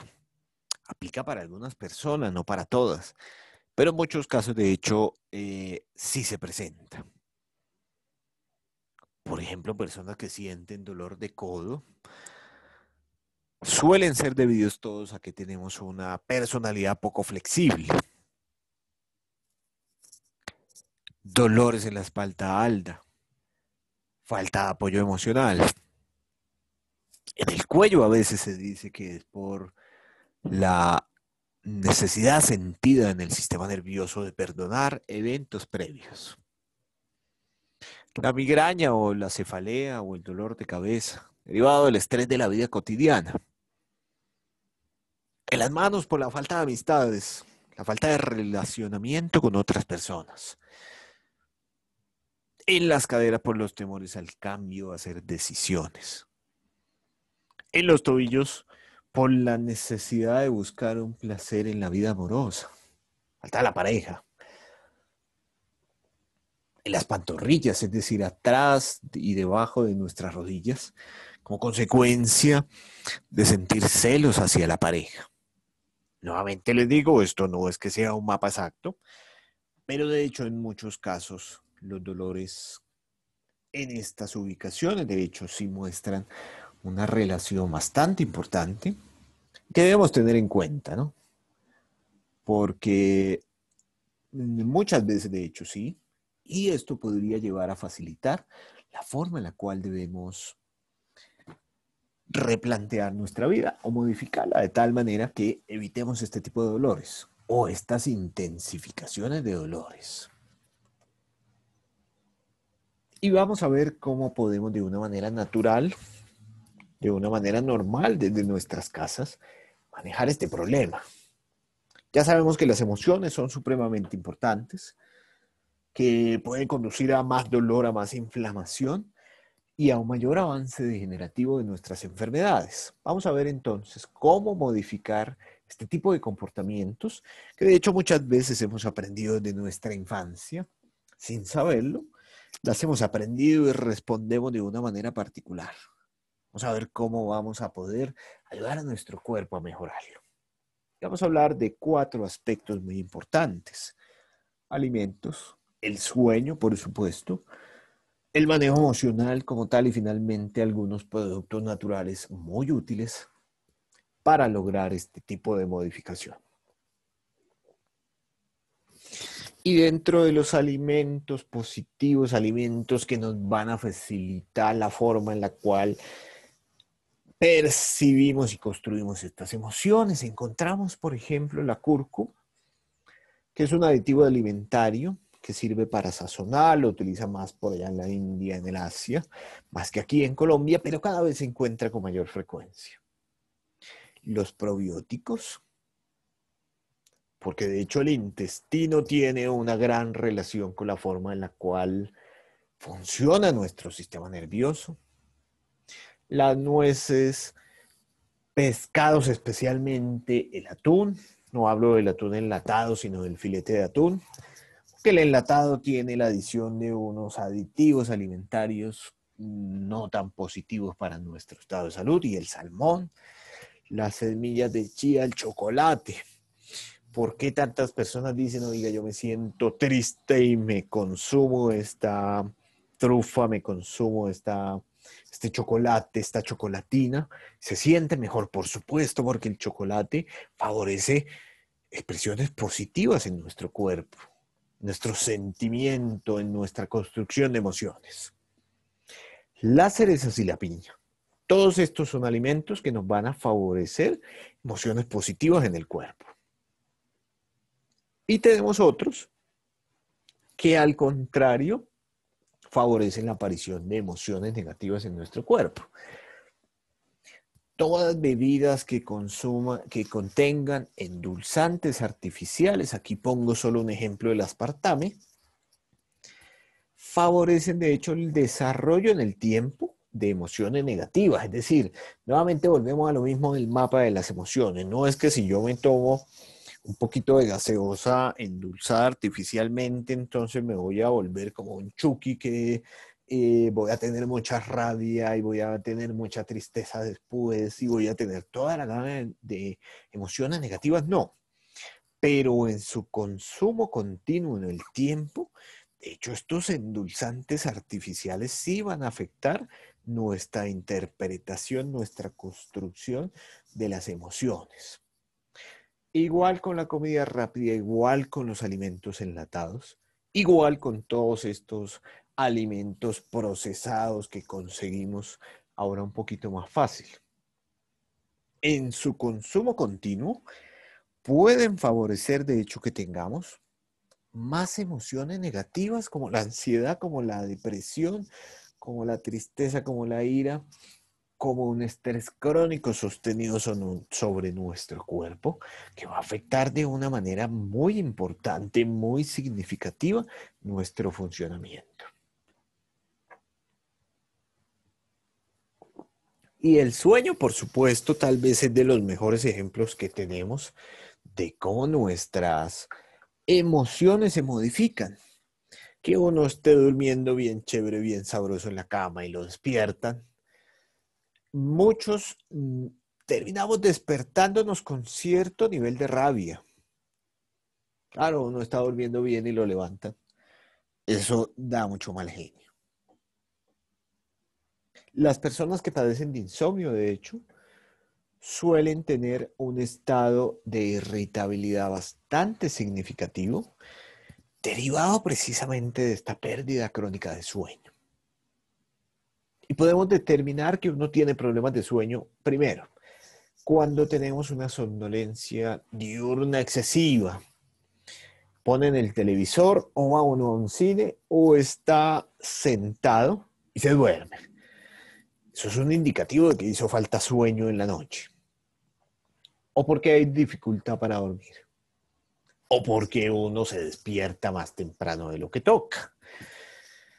Aplica para algunas personas, no para todas. Pero en muchos casos, de hecho, eh, sí se presenta por ejemplo, personas que sienten dolor de codo, suelen ser debidos todos a que tenemos una personalidad poco flexible. Dolores en la espalda alta, falta de apoyo emocional. En el cuello a veces se dice que es por la necesidad sentida en el sistema nervioso de perdonar eventos previos la migraña o la cefalea o el dolor de cabeza, derivado del estrés de la vida cotidiana. En las manos por la falta de amistades, la falta de relacionamiento con otras personas. En las caderas por los temores al cambio, a hacer decisiones. En los tobillos por la necesidad de buscar un placer en la vida amorosa. Falta la pareja en las pantorrillas, es decir, atrás y debajo de nuestras rodillas, como consecuencia de sentir celos hacia la pareja. Nuevamente les digo, esto no es que sea un mapa exacto, pero de hecho en muchos casos los dolores en estas ubicaciones, de hecho, sí muestran una relación bastante importante que debemos tener en cuenta, ¿no? Porque muchas veces, de hecho, sí, y esto podría llevar a facilitar la forma en la cual debemos replantear nuestra vida o modificarla de tal manera que evitemos este tipo de dolores o estas intensificaciones de dolores. Y vamos a ver cómo podemos de una manera natural, de una manera normal desde nuestras casas, manejar este problema. Ya sabemos que las emociones son supremamente importantes, que pueden conducir a más dolor, a más inflamación y a un mayor avance degenerativo de nuestras enfermedades. Vamos a ver entonces cómo modificar este tipo de comportamientos que de hecho muchas veces hemos aprendido de nuestra infancia sin saberlo, las hemos aprendido y respondemos de una manera particular. Vamos a ver cómo vamos a poder ayudar a nuestro cuerpo a mejorarlo. vamos a hablar de cuatro aspectos muy importantes. Alimentos, el sueño, por supuesto, el manejo emocional como tal y finalmente algunos productos naturales muy útiles para lograr este tipo de modificación. Y dentro de los alimentos positivos, alimentos que nos van a facilitar la forma en la cual percibimos y construimos estas emociones, encontramos, por ejemplo, la cúrcuma, que es un aditivo alimentario que sirve para sazonar, lo utiliza más por allá en la India, en el Asia, más que aquí en Colombia, pero cada vez se encuentra con mayor frecuencia. Los probióticos, porque de hecho el intestino tiene una gran relación con la forma en la cual funciona nuestro sistema nervioso. Las nueces, pescados especialmente el atún, no hablo del atún enlatado, sino del filete de atún, que el enlatado tiene la adición de unos aditivos alimentarios no tan positivos para nuestro estado de salud y el salmón, las semillas de chía, el chocolate. ¿Por qué tantas personas dicen, oiga, yo me siento triste y me consumo esta trufa, me consumo esta, este chocolate, esta chocolatina? Se siente mejor, por supuesto, porque el chocolate favorece expresiones positivas en nuestro cuerpo nuestro sentimiento, en nuestra construcción de emociones. Las cerezas y la piña. Todos estos son alimentos que nos van a favorecer emociones positivas en el cuerpo. Y tenemos otros que al contrario favorecen la aparición de emociones negativas en nuestro cuerpo todas bebidas que consuman que contengan endulzantes artificiales, aquí pongo solo un ejemplo del aspartame, favorecen de hecho el desarrollo en el tiempo de emociones negativas. Es decir, nuevamente volvemos a lo mismo del mapa de las emociones. No es que si yo me tomo un poquito de gaseosa endulzada artificialmente, entonces me voy a volver como un chucky que voy a tener mucha rabia y voy a tener mucha tristeza después y voy a tener toda la gama de emociones negativas, no. Pero en su consumo continuo en el tiempo, de hecho, estos endulzantes artificiales sí van a afectar nuestra interpretación, nuestra construcción de las emociones. Igual con la comida rápida, igual con los alimentos enlatados, igual con todos estos alimentos procesados que conseguimos ahora un poquito más fácil. En su consumo continuo pueden favorecer de hecho que tengamos más emociones negativas como la ansiedad, como la depresión, como la tristeza, como la ira, como un estrés crónico sostenido sobre nuestro cuerpo, que va a afectar de una manera muy importante, muy significativa nuestro funcionamiento. Y el sueño, por supuesto, tal vez es de los mejores ejemplos que tenemos de cómo nuestras emociones se modifican. Que uno esté durmiendo bien chévere, bien sabroso en la cama y lo despiertan. Muchos mm, terminamos despertándonos con cierto nivel de rabia. Claro, uno está durmiendo bien y lo levantan. Eso da mucho mal genio. Las personas que padecen de insomnio, de hecho, suelen tener un estado de irritabilidad bastante significativo, derivado precisamente de esta pérdida crónica de sueño. Y podemos determinar que uno tiene problemas de sueño primero, cuando tenemos una somnolencia diurna excesiva. Ponen el televisor o va uno a un cine o está sentado y se duerme. Eso es un indicativo de que hizo falta sueño en la noche. O porque hay dificultad para dormir. O porque uno se despierta más temprano de lo que toca.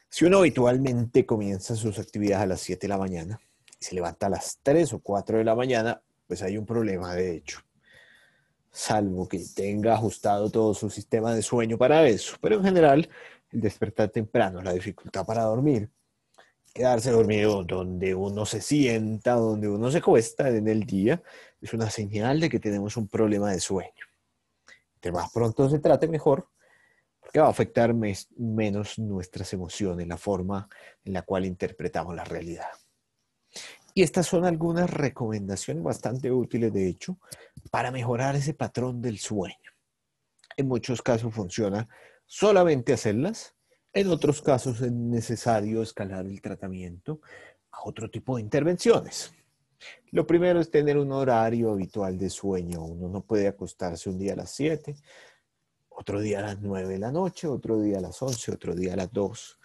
Si uno habitualmente comienza sus actividades a las 7 de la mañana y se levanta a las 3 o 4 de la mañana, pues hay un problema de hecho. Salvo que tenga ajustado todo su sistema de sueño para eso. Pero en general, el despertar temprano, la dificultad para dormir, quedarse dormido donde uno se sienta, donde uno se cuesta en el día, es una señal de que tenemos un problema de sueño. Entre más pronto se trate, mejor, porque va a afectar menos nuestras emociones, la forma en la cual interpretamos la realidad. Y estas son algunas recomendaciones bastante útiles, de hecho, para mejorar ese patrón del sueño. En muchos casos funciona solamente hacerlas en otros casos es necesario escalar el tratamiento a otro tipo de intervenciones. Lo primero es tener un horario habitual de sueño. Uno no puede acostarse un día a las 7, otro día a las 9 de la noche, otro día a las 11, otro día a las 2,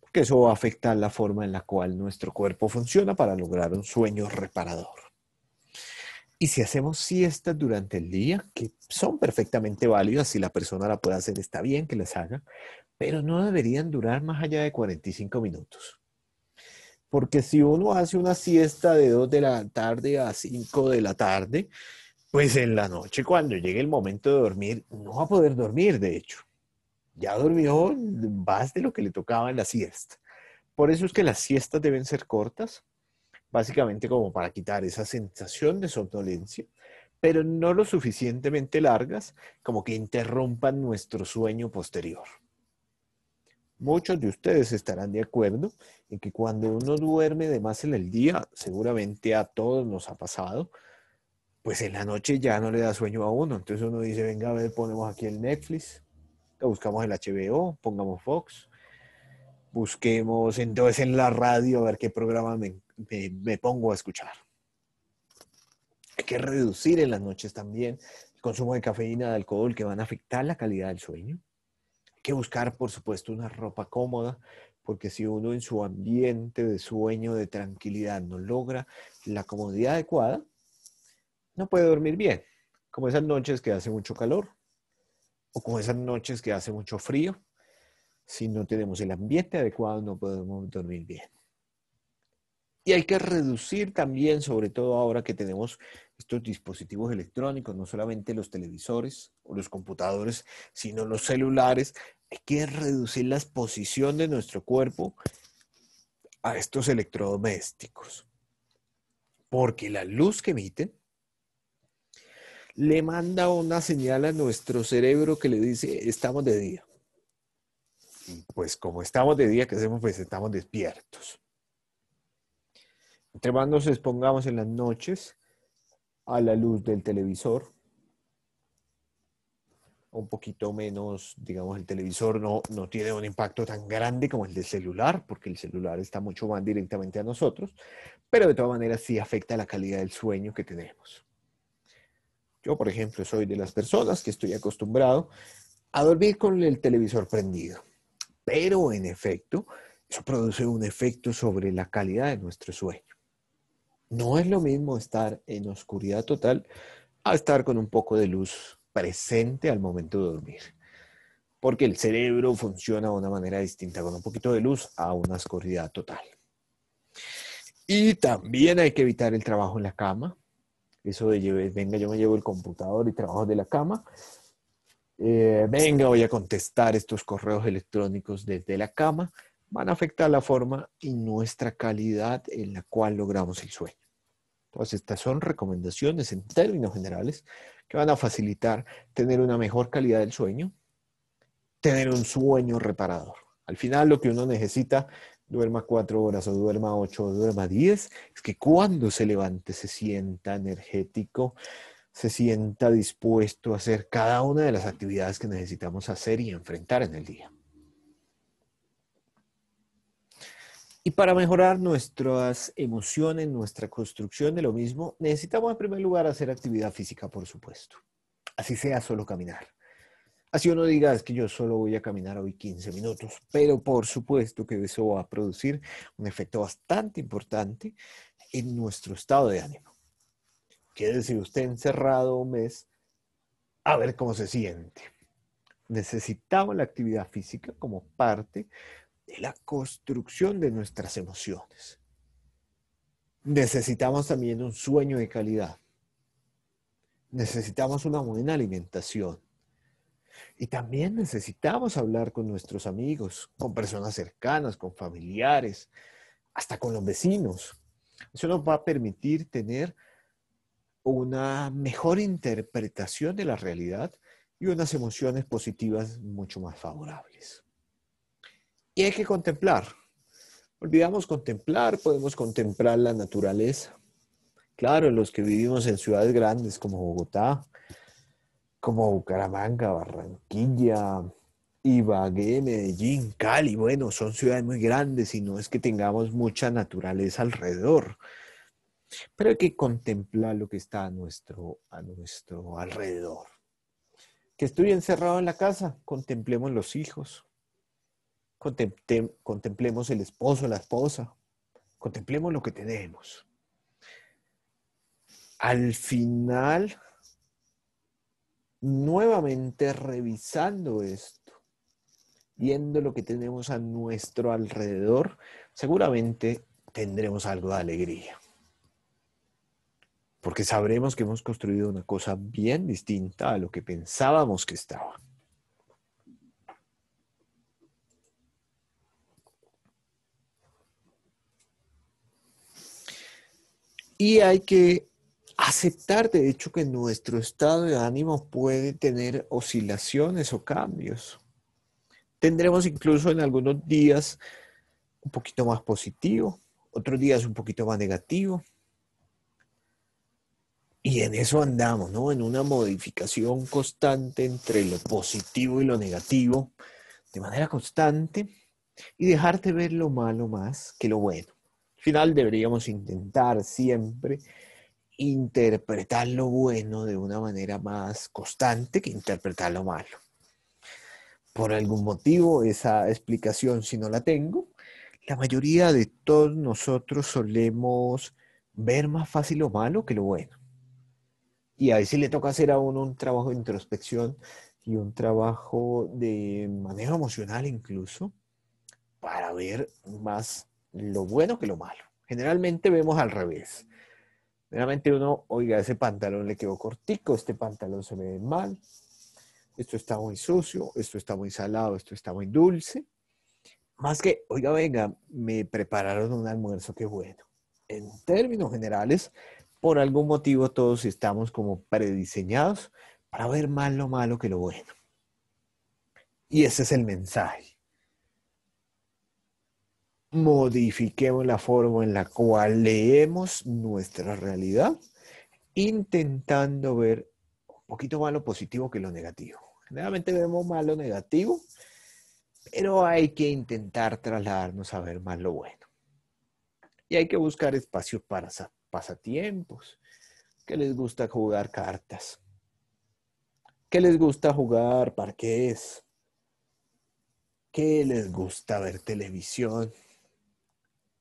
porque eso va a afectar la forma en la cual nuestro cuerpo funciona para lograr un sueño reparador. Y si hacemos siestas durante el día, que son perfectamente válidas, si la persona la puede hacer, está bien que las haga, pero no deberían durar más allá de 45 minutos. Porque si uno hace una siesta de 2 de la tarde a 5 de la tarde, pues en la noche cuando llegue el momento de dormir, no va a poder dormir, de hecho. Ya durmió más de lo que le tocaba en la siesta. Por eso es que las siestas deben ser cortas, básicamente como para quitar esa sensación de somnolencia, pero no lo suficientemente largas como que interrumpan nuestro sueño posterior. Muchos de ustedes estarán de acuerdo en que cuando uno duerme de más en el día, seguramente a todos nos ha pasado, pues en la noche ya no le da sueño a uno. Entonces uno dice, venga a ver, ponemos aquí el Netflix, buscamos el HBO, pongamos Fox, busquemos entonces en la radio a ver qué programa me, me pongo a escuchar. Hay que reducir en las noches también el consumo de cafeína, de alcohol, que van a afectar la calidad del sueño buscar, por supuesto, una ropa cómoda, porque si uno en su ambiente de sueño, de tranquilidad, no logra la comodidad adecuada, no puede dormir bien, como esas noches que hace mucho calor o como esas noches que hace mucho frío. Si no tenemos el ambiente adecuado, no podemos dormir bien. Y hay que reducir también, sobre todo ahora que tenemos estos dispositivos electrónicos, no solamente los televisores o los computadores, sino los celulares, hay que reducir la exposición de nuestro cuerpo a estos electrodomésticos, porque la luz que emiten le manda una señal a nuestro cerebro que le dice, estamos de día. Y pues como estamos de día, ¿qué hacemos? Pues estamos despiertos. Entre más nos expongamos en las noches a la luz del televisor, un poquito menos, digamos, el televisor no, tiene un impacto tan grande como el del celular, porque el celular está mucho más directamente a nosotros, pero de todas maneras sí afecta la calidad del sueño que tenemos. Yo, por ejemplo, soy de las personas que estoy acostumbrado a dormir con el televisor prendido, pero en efecto, eso produce un efecto sobre la calidad de nuestro sueño. No es lo mismo estar en oscuridad total a estar con un poco de luz presente al momento de dormir. Porque el cerebro funciona de una manera distinta, con un poquito de luz a una oscuridad total. Y también hay que evitar el trabajo en la cama. Eso de llevar, venga, yo me llevo el computador y trabajo de la cama. Eh, venga, voy a contestar estos correos electrónicos desde la cama. Van a afectar la forma y nuestra calidad en la cual logramos el sueño. Entonces, estas son recomendaciones en términos generales que van a facilitar tener una mejor calidad del sueño, tener un sueño reparador. Al final, lo que uno necesita, duerma cuatro horas o duerma ocho o duerma diez, es que cuando se levante se sienta energético, se sienta dispuesto a hacer cada una de las actividades que necesitamos hacer y enfrentar en el día. Y para mejorar nuestras emociones, nuestra construcción de lo mismo, necesitamos en primer lugar hacer actividad física, por supuesto. Así sea solo caminar. Así uno diga, es que yo solo voy a caminar hoy 15 minutos, pero por supuesto que eso va a producir un efecto bastante importante en nuestro estado de ánimo. decir, usted encerrado un mes a ver cómo se siente. Necesitamos la actividad física como parte de la construcción de nuestras emociones. Necesitamos también un sueño de calidad. Necesitamos una buena alimentación. Y también necesitamos hablar con nuestros amigos, con personas cercanas, con familiares, hasta con los vecinos. Eso nos va a permitir tener una mejor interpretación de la realidad y unas emociones positivas mucho más favorables hay que contemplar. Olvidamos contemplar, podemos contemplar la naturaleza. Claro, los que vivimos en ciudades grandes como Bogotá, como Bucaramanga, Barranquilla, Ibagué, Medellín, Cali, bueno, son ciudades muy grandes y no es que tengamos mucha naturaleza alrededor, pero hay que contemplar lo que está a nuestro, a nuestro alrededor. Que estoy encerrado en la casa, contemplemos los hijos, contemplemos el esposo, la esposa, contemplemos lo que tenemos. Al final, nuevamente revisando esto, viendo lo que tenemos a nuestro alrededor, seguramente tendremos algo de alegría. Porque sabremos que hemos construido una cosa bien distinta a lo que pensábamos que estaba. Y hay que aceptar, de hecho, que nuestro estado de ánimo puede tener oscilaciones o cambios. Tendremos incluso en algunos días un poquito más positivo, otros días un poquito más negativo. Y en eso andamos, ¿no? En una modificación constante entre lo positivo y lo negativo, de manera constante, y dejarte ver lo malo más que lo bueno final deberíamos intentar siempre interpretar lo bueno de una manera más constante que interpretar lo malo. Por algún motivo, esa explicación, si no la tengo, la mayoría de todos nosotros solemos ver más fácil lo malo que lo bueno. Y a veces le toca hacer a uno un trabajo de introspección y un trabajo de manejo emocional incluso para ver más lo bueno que lo malo. Generalmente vemos al revés. Generalmente uno, oiga, ese pantalón le quedó cortico, este pantalón se me ve mal, esto está muy sucio, esto está muy salado, esto está muy dulce. Más que, oiga, venga, me prepararon un almuerzo, que bueno. En términos generales, por algún motivo todos estamos como prediseñados para ver más lo malo que lo bueno. Y ese es el mensaje modifiquemos la forma en la cual leemos nuestra realidad, intentando ver un poquito más lo positivo que lo negativo. Generalmente vemos más lo negativo, pero hay que intentar trasladarnos a ver más lo bueno. Y hay que buscar espacios para pasatiempos, ¿Qué les gusta jugar cartas, ¿Qué les gusta jugar parques, ¿Qué les gusta ver televisión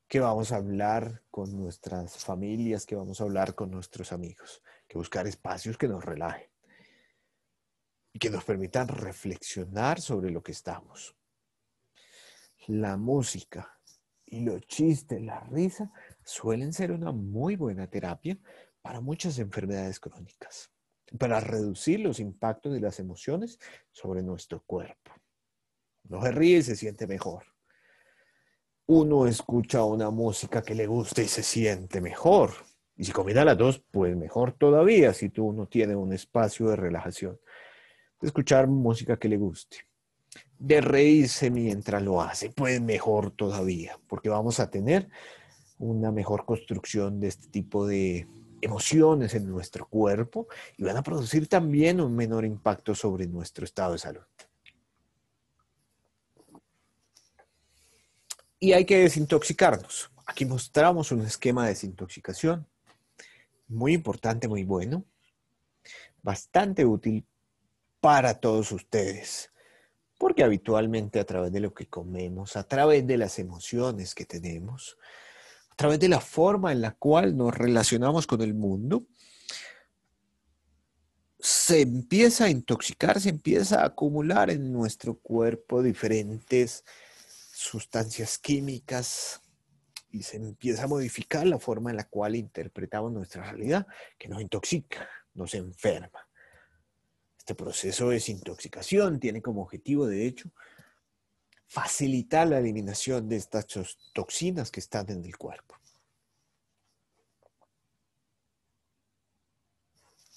que vamos a hablar con nuestras familias, que vamos a hablar con nuestros amigos, que buscar espacios que nos relajen y que nos permitan reflexionar sobre lo que estamos. La música y los chistes, la risa, suelen ser una muy buena terapia para muchas enfermedades crónicas, para reducir los impactos de las emociones sobre nuestro cuerpo. No se ríe y se siente mejor uno escucha una música que le gusta y se siente mejor. Y si combina las dos, pues mejor todavía si tú no tienes un espacio de relajación. De escuchar música que le guste. De reírse mientras lo hace, pues mejor todavía, porque vamos a tener una mejor construcción de este tipo de emociones en nuestro cuerpo y van a producir también un menor impacto sobre nuestro estado de salud. y hay que desintoxicarnos. Aquí mostramos un esquema de desintoxicación, muy importante, muy bueno, bastante útil para todos ustedes, porque habitualmente a través de lo que comemos, a través de las emociones que tenemos, a través de la forma en la cual nos relacionamos con el mundo, se empieza a intoxicar, se empieza a acumular en nuestro cuerpo diferentes sustancias químicas y se empieza a modificar la forma en la cual interpretamos nuestra realidad, que nos intoxica, nos enferma. Este proceso de desintoxicación tiene como objetivo, de hecho, facilitar la eliminación de estas toxinas que están en el cuerpo.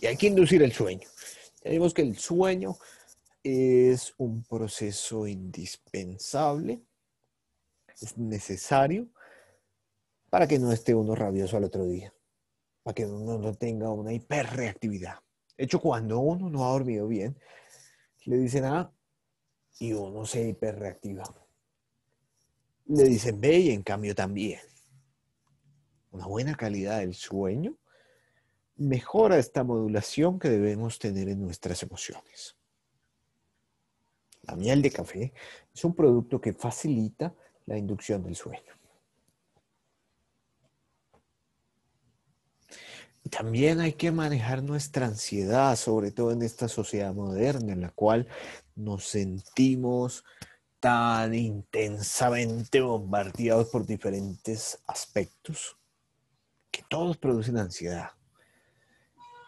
Y hay que inducir el sueño. Ya que el sueño es un proceso indispensable es necesario para que no esté uno rabioso al otro día, para que uno no tenga una hiperreactividad. De hecho, cuando uno no ha dormido bien, le dicen A ah, y uno se hiperreactiva. Le dicen ve y en cambio también. Una buena calidad del sueño mejora esta modulación que debemos tener en nuestras emociones. La miel de café es un producto que facilita la inducción del sueño. También hay que manejar nuestra ansiedad, sobre todo en esta sociedad moderna en la cual nos sentimos tan intensamente bombardeados por diferentes aspectos que todos producen ansiedad.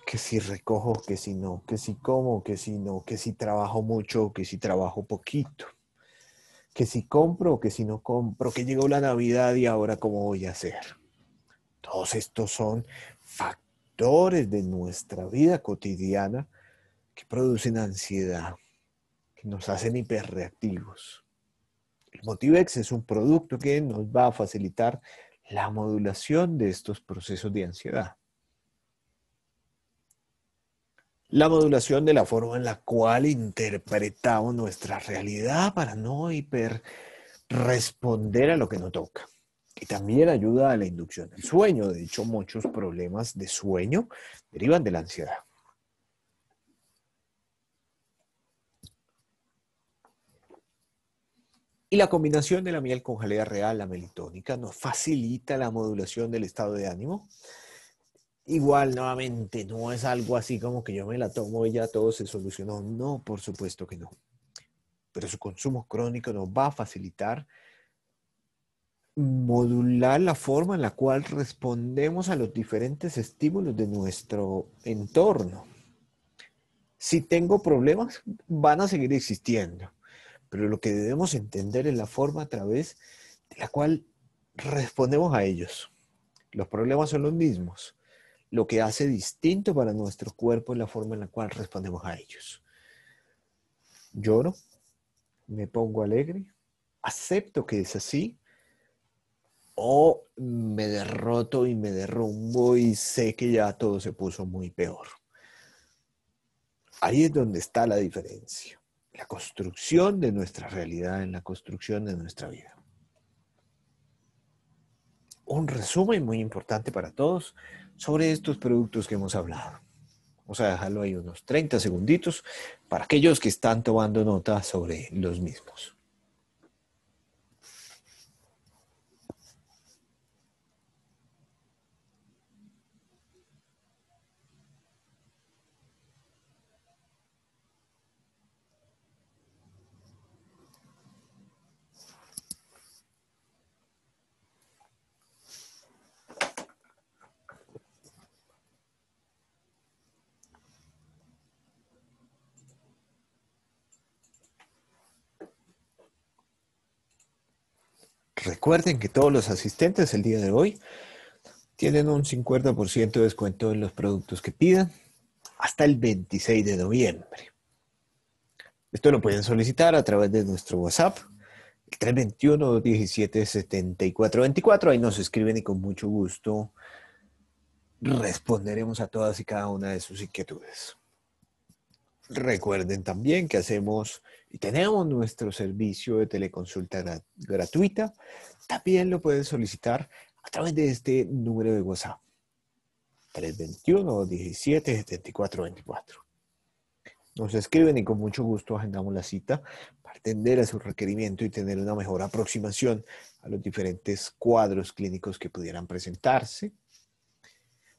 Que si recojo, que si no, que si como, que si no, que si trabajo mucho, que si trabajo poquito que si compro o que si no compro, que llegó la Navidad y ahora cómo voy a hacer. Todos estos son factores de nuestra vida cotidiana que producen ansiedad, que nos hacen hiperreactivos. El Motivex es un producto que nos va a facilitar la modulación de estos procesos de ansiedad la modulación de la forma en la cual interpretamos nuestra realidad para no hiper responder a lo que nos toca. Y también ayuda a la inducción del sueño. De hecho, muchos problemas de sueño derivan de la ansiedad. Y la combinación de la miel con jalea real, la melitónica, nos facilita la modulación del estado de ánimo, Igual, nuevamente, no es algo así como que yo me la tomo y ya todo se solucionó. No, por supuesto que no. Pero su consumo crónico nos va a facilitar modular la forma en la cual respondemos a los diferentes estímulos de nuestro entorno. Si tengo problemas, van a seguir existiendo, pero lo que debemos entender es la forma a través de la cual respondemos a ellos. Los problemas son los mismos, lo que hace distinto para nuestro cuerpo es la forma en la cual respondemos a ellos. Lloro, me pongo alegre, acepto que es así, o me derroto y me derrumbo y sé que ya todo se puso muy peor. Ahí es donde está la diferencia, la construcción de nuestra realidad, en la construcción de nuestra vida un resumen muy importante para todos sobre estos productos que hemos hablado. Vamos a dejarlo ahí unos 30 segunditos para aquellos que están tomando nota sobre los mismos. Recuerden que todos los asistentes el día de hoy tienen un 50% de descuento en los productos que pidan hasta el 26 de noviembre. Esto lo pueden solicitar a través de nuestro WhatsApp, el 321-217-7424. Ahí nos escriben y con mucho gusto responderemos a todas y cada una de sus inquietudes. Recuerden también que hacemos y tenemos nuestro servicio de teleconsulta gratuita. También lo pueden solicitar a través de este número de WhatsApp. 321 17 74 Nos escriben y con mucho gusto agendamos la cita para atender a su requerimiento y tener una mejor aproximación a los diferentes cuadros clínicos que pudieran presentarse.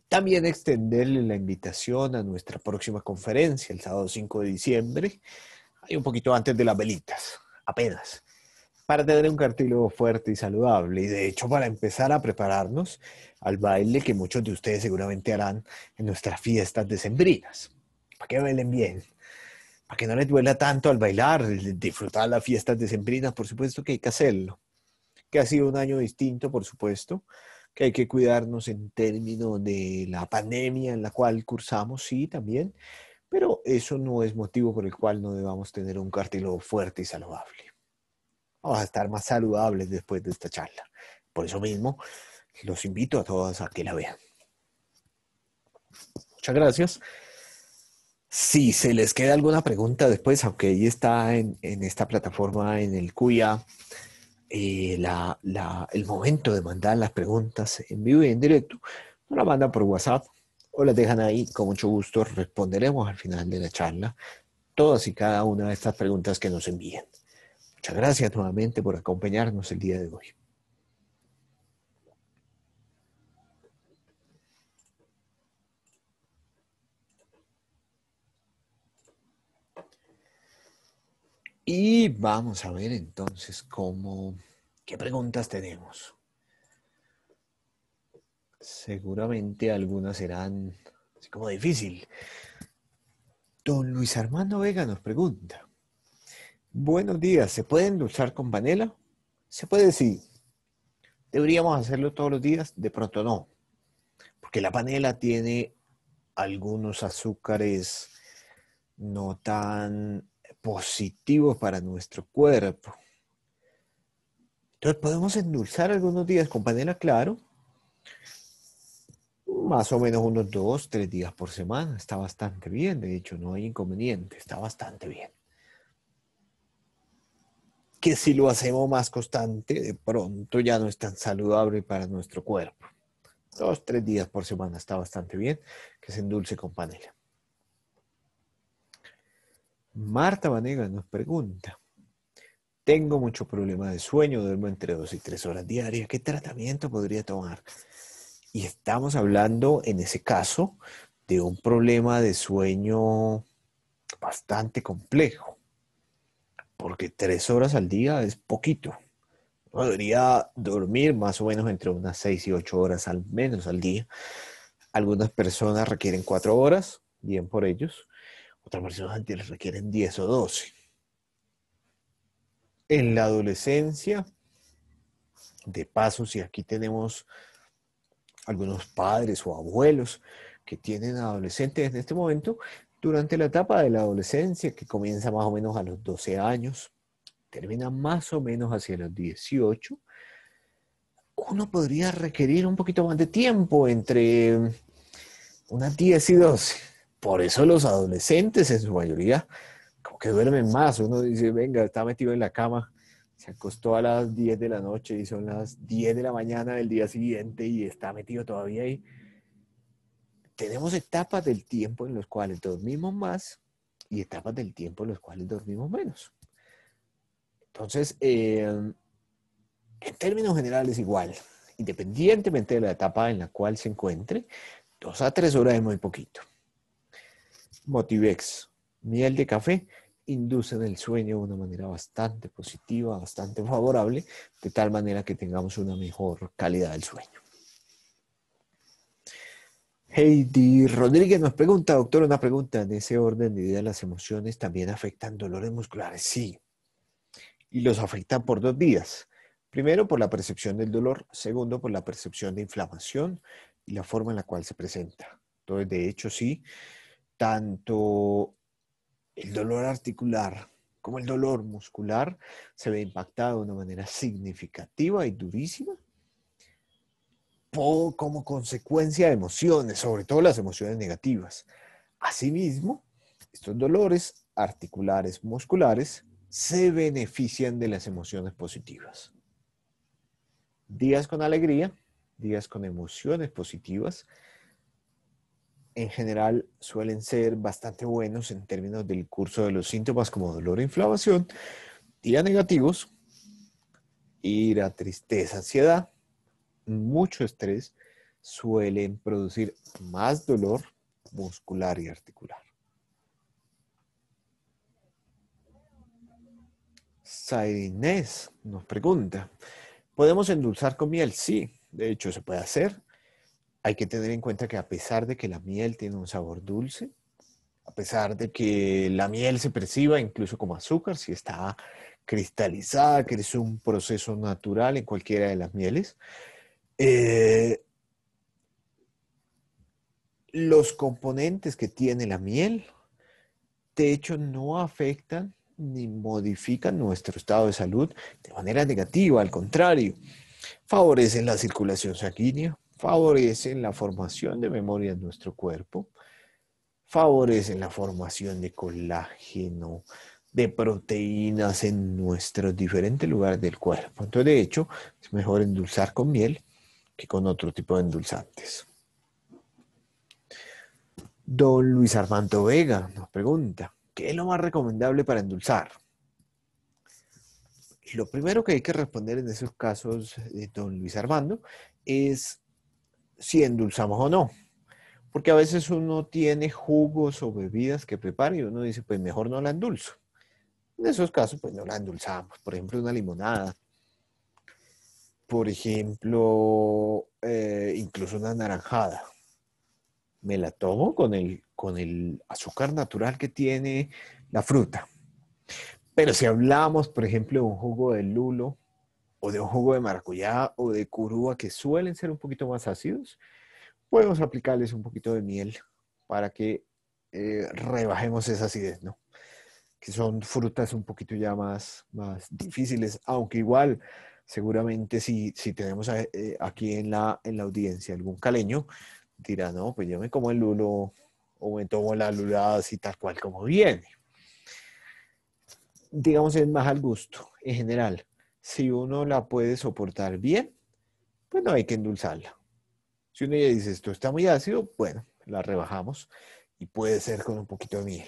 También extenderle la invitación a nuestra próxima conferencia el sábado 5 de diciembre, hay un poquito antes de las velitas, apenas, para tener un cartílago fuerte y saludable y de hecho para empezar a prepararnos al baile que muchos de ustedes seguramente harán en nuestras fiestas decembrinas, para que bailen bien, para que no les duela tanto al bailar, disfrutar las fiestas decembrinas, por supuesto que hay que hacerlo, que ha sido un año distinto, por supuesto, que hay que cuidarnos en términos de la pandemia en la cual cursamos, sí, también, pero eso no es motivo por el cual no debamos tener un cartílago fuerte y saludable. Vamos a estar más saludables después de esta charla. Por eso mismo, los invito a todos a que la vean. Muchas gracias. Si se les queda alguna pregunta después, aunque ahí está en, en esta plataforma, en el CUIA, eh, la, el momento de mandar las preguntas en vivo y en directo, nos la mandan por WhatsApp o las dejan ahí, con mucho gusto responderemos al final de la charla todas y cada una de estas preguntas que nos envíen. Muchas gracias nuevamente por acompañarnos el día de hoy. Y vamos a ver entonces cómo, qué preguntas tenemos. Seguramente algunas serán así como difícil. Don Luis Armando Vega nos pregunta. Buenos días, ¿se puede endulzar con panela? Se puede sí. ¿Deberíamos hacerlo todos los días? De pronto no. Porque la panela tiene algunos azúcares no tan positivos para nuestro cuerpo. Entonces podemos endulzar algunos días con panela, claro. Más o menos unos dos, tres días por semana. Está bastante bien, de hecho, no hay inconveniente. Está bastante bien. Que si lo hacemos más constante, de pronto ya no es tan saludable para nuestro cuerpo. Dos, tres días por semana está bastante bien que se endulce con panela. Marta Vanega nos pregunta, tengo mucho problema de sueño, duermo entre dos y tres horas diarias, ¿qué tratamiento podría tomar? Y estamos hablando en ese caso de un problema de sueño bastante complejo, porque tres horas al día es poquito. Podría dormir más o menos entre unas seis y ocho horas al menos al día. Algunas personas requieren cuatro horas, bien por ellos otras versiones anteriores requieren 10 o 12. En la adolescencia, de paso, si aquí tenemos algunos padres o abuelos que tienen adolescentes en este momento, durante la etapa de la adolescencia, que comienza más o menos a los 12 años, termina más o menos hacia los 18, uno podría requerir un poquito más de tiempo entre unas 10 y 12 por eso los adolescentes en su mayoría como que duermen más. Uno dice, venga, está metido en la cama, se acostó a las 10 de la noche y son las 10 de la mañana del día siguiente y está metido todavía ahí. Tenemos etapas del tiempo en las cuales dormimos más y etapas del tiempo en las cuales dormimos menos. Entonces, em, en términos generales igual, independientemente de la etapa en la cual se encuentre, dos a tres horas es muy poquito. Motivex, miel de café, inducen el sueño de una manera bastante positiva, bastante favorable, de tal manera que tengamos una mejor calidad del sueño. Heidi Rodríguez nos pregunta, doctor, una pregunta en ese orden de vida las emociones también afectan dolores musculares, sí, y los afectan por dos vías. Primero, por la percepción del dolor, segundo, por la percepción de inflamación y la forma en la cual se presenta. Entonces, de hecho, sí, tanto el dolor articular como el dolor muscular se ve impactado de una manera significativa y durísima como consecuencia de emociones, sobre todo las emociones negativas. Asimismo, estos dolores articulares, musculares, se benefician de las emociones positivas. Días con alegría, días con emociones positivas, en general suelen ser bastante buenos en términos del curso de los síntomas como dolor e inflamación, día negativos, ira, tristeza, ansiedad, mucho estrés, suelen producir más dolor muscular y articular. Saidinés nos pregunta, ¿podemos endulzar con miel? Sí, de hecho se puede hacer hay que tener en cuenta que a pesar de que la miel tiene un sabor dulce, a pesar de que la miel se perciba incluso como azúcar, si está cristalizada, que es un proceso natural en cualquiera de las mieles, eh, los componentes que tiene la miel, de hecho, no afectan ni modifican nuestro estado de salud de manera negativa, al contrario, favorecen la circulación sanguínea, favorecen la formación de memoria en nuestro cuerpo, favorecen la formación de colágeno, de proteínas en nuestros diferentes lugares del cuerpo. Entonces, de hecho, es mejor endulzar con miel que con otro tipo de endulzantes. Don Luis Armando Vega nos pregunta, ¿qué es lo más recomendable para endulzar? Lo primero que hay que responder en esos casos de don Luis Armando es si endulzamos o no. Porque a veces uno tiene jugos o bebidas que prepara y uno dice, pues mejor no la endulzo. En esos casos, pues no la endulzamos. Por ejemplo, una limonada. Por ejemplo, eh, incluso una naranjada. Me la tomo con el, con el azúcar natural que tiene la fruta. Pero si hablamos, por ejemplo, de un jugo de lulo, o de un jugo de maracuyá o de curúa que suelen ser un poquito más ácidos, podemos aplicarles un poquito de miel para que eh, rebajemos esa acidez, ¿no? Que son frutas un poquito ya más, más difíciles, aunque igual seguramente si, tenemos eh, aquí en la, en la audiencia algún caleño, dirá, no, pues yo me como el lulo o me tomo la lulada así tal cual como viene. Digamos, es más al gusto en general si uno la puede soportar bien, pues no hay que endulzarla. Si uno ya dice esto está muy ácido, bueno, la rebajamos y puede ser con un poquito de miel.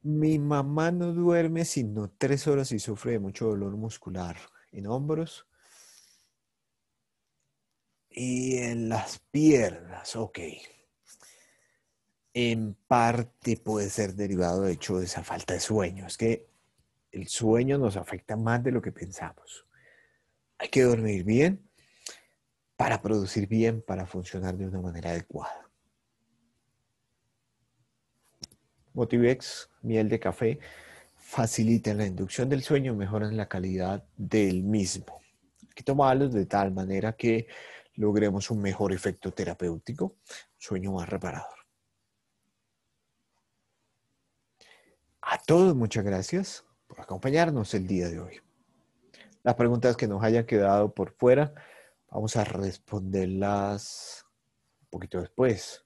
Mi mamá no duerme sino tres horas y sufre de mucho dolor muscular en hombros y en las piernas. Ok en parte puede ser derivado, de hecho, de esa falta de sueño. Es que el sueño nos afecta más de lo que pensamos. Hay que dormir bien para producir bien, para funcionar de una manera adecuada. Motivex, miel de café, facilitan la inducción del sueño, mejoran la calidad del mismo. Hay que tomarlos de tal manera que logremos un mejor efecto terapéutico, sueño más reparador. A todos muchas gracias por acompañarnos el día de hoy. Las preguntas que nos hayan quedado por fuera, vamos a responderlas un poquito después.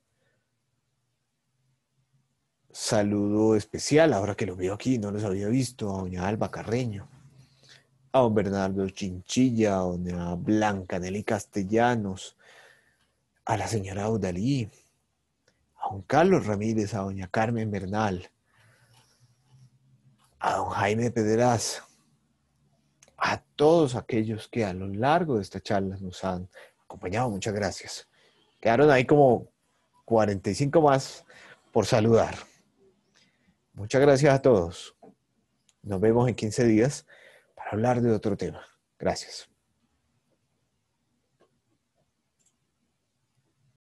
Saludo especial, ahora que lo veo aquí, no los había visto, a doña Alba Carreño, a don Bernardo Chinchilla, a doña Blanca Nelly Castellanos, a la señora Audalí, a don Carlos Ramírez, a doña Carmen Bernal, a don Jaime Pederaz, a todos aquellos que a lo largo de esta charla nos han acompañado. Muchas gracias. Quedaron ahí como 45 más por saludar. Muchas gracias a todos. Nos vemos en 15 días para hablar de otro tema. Gracias.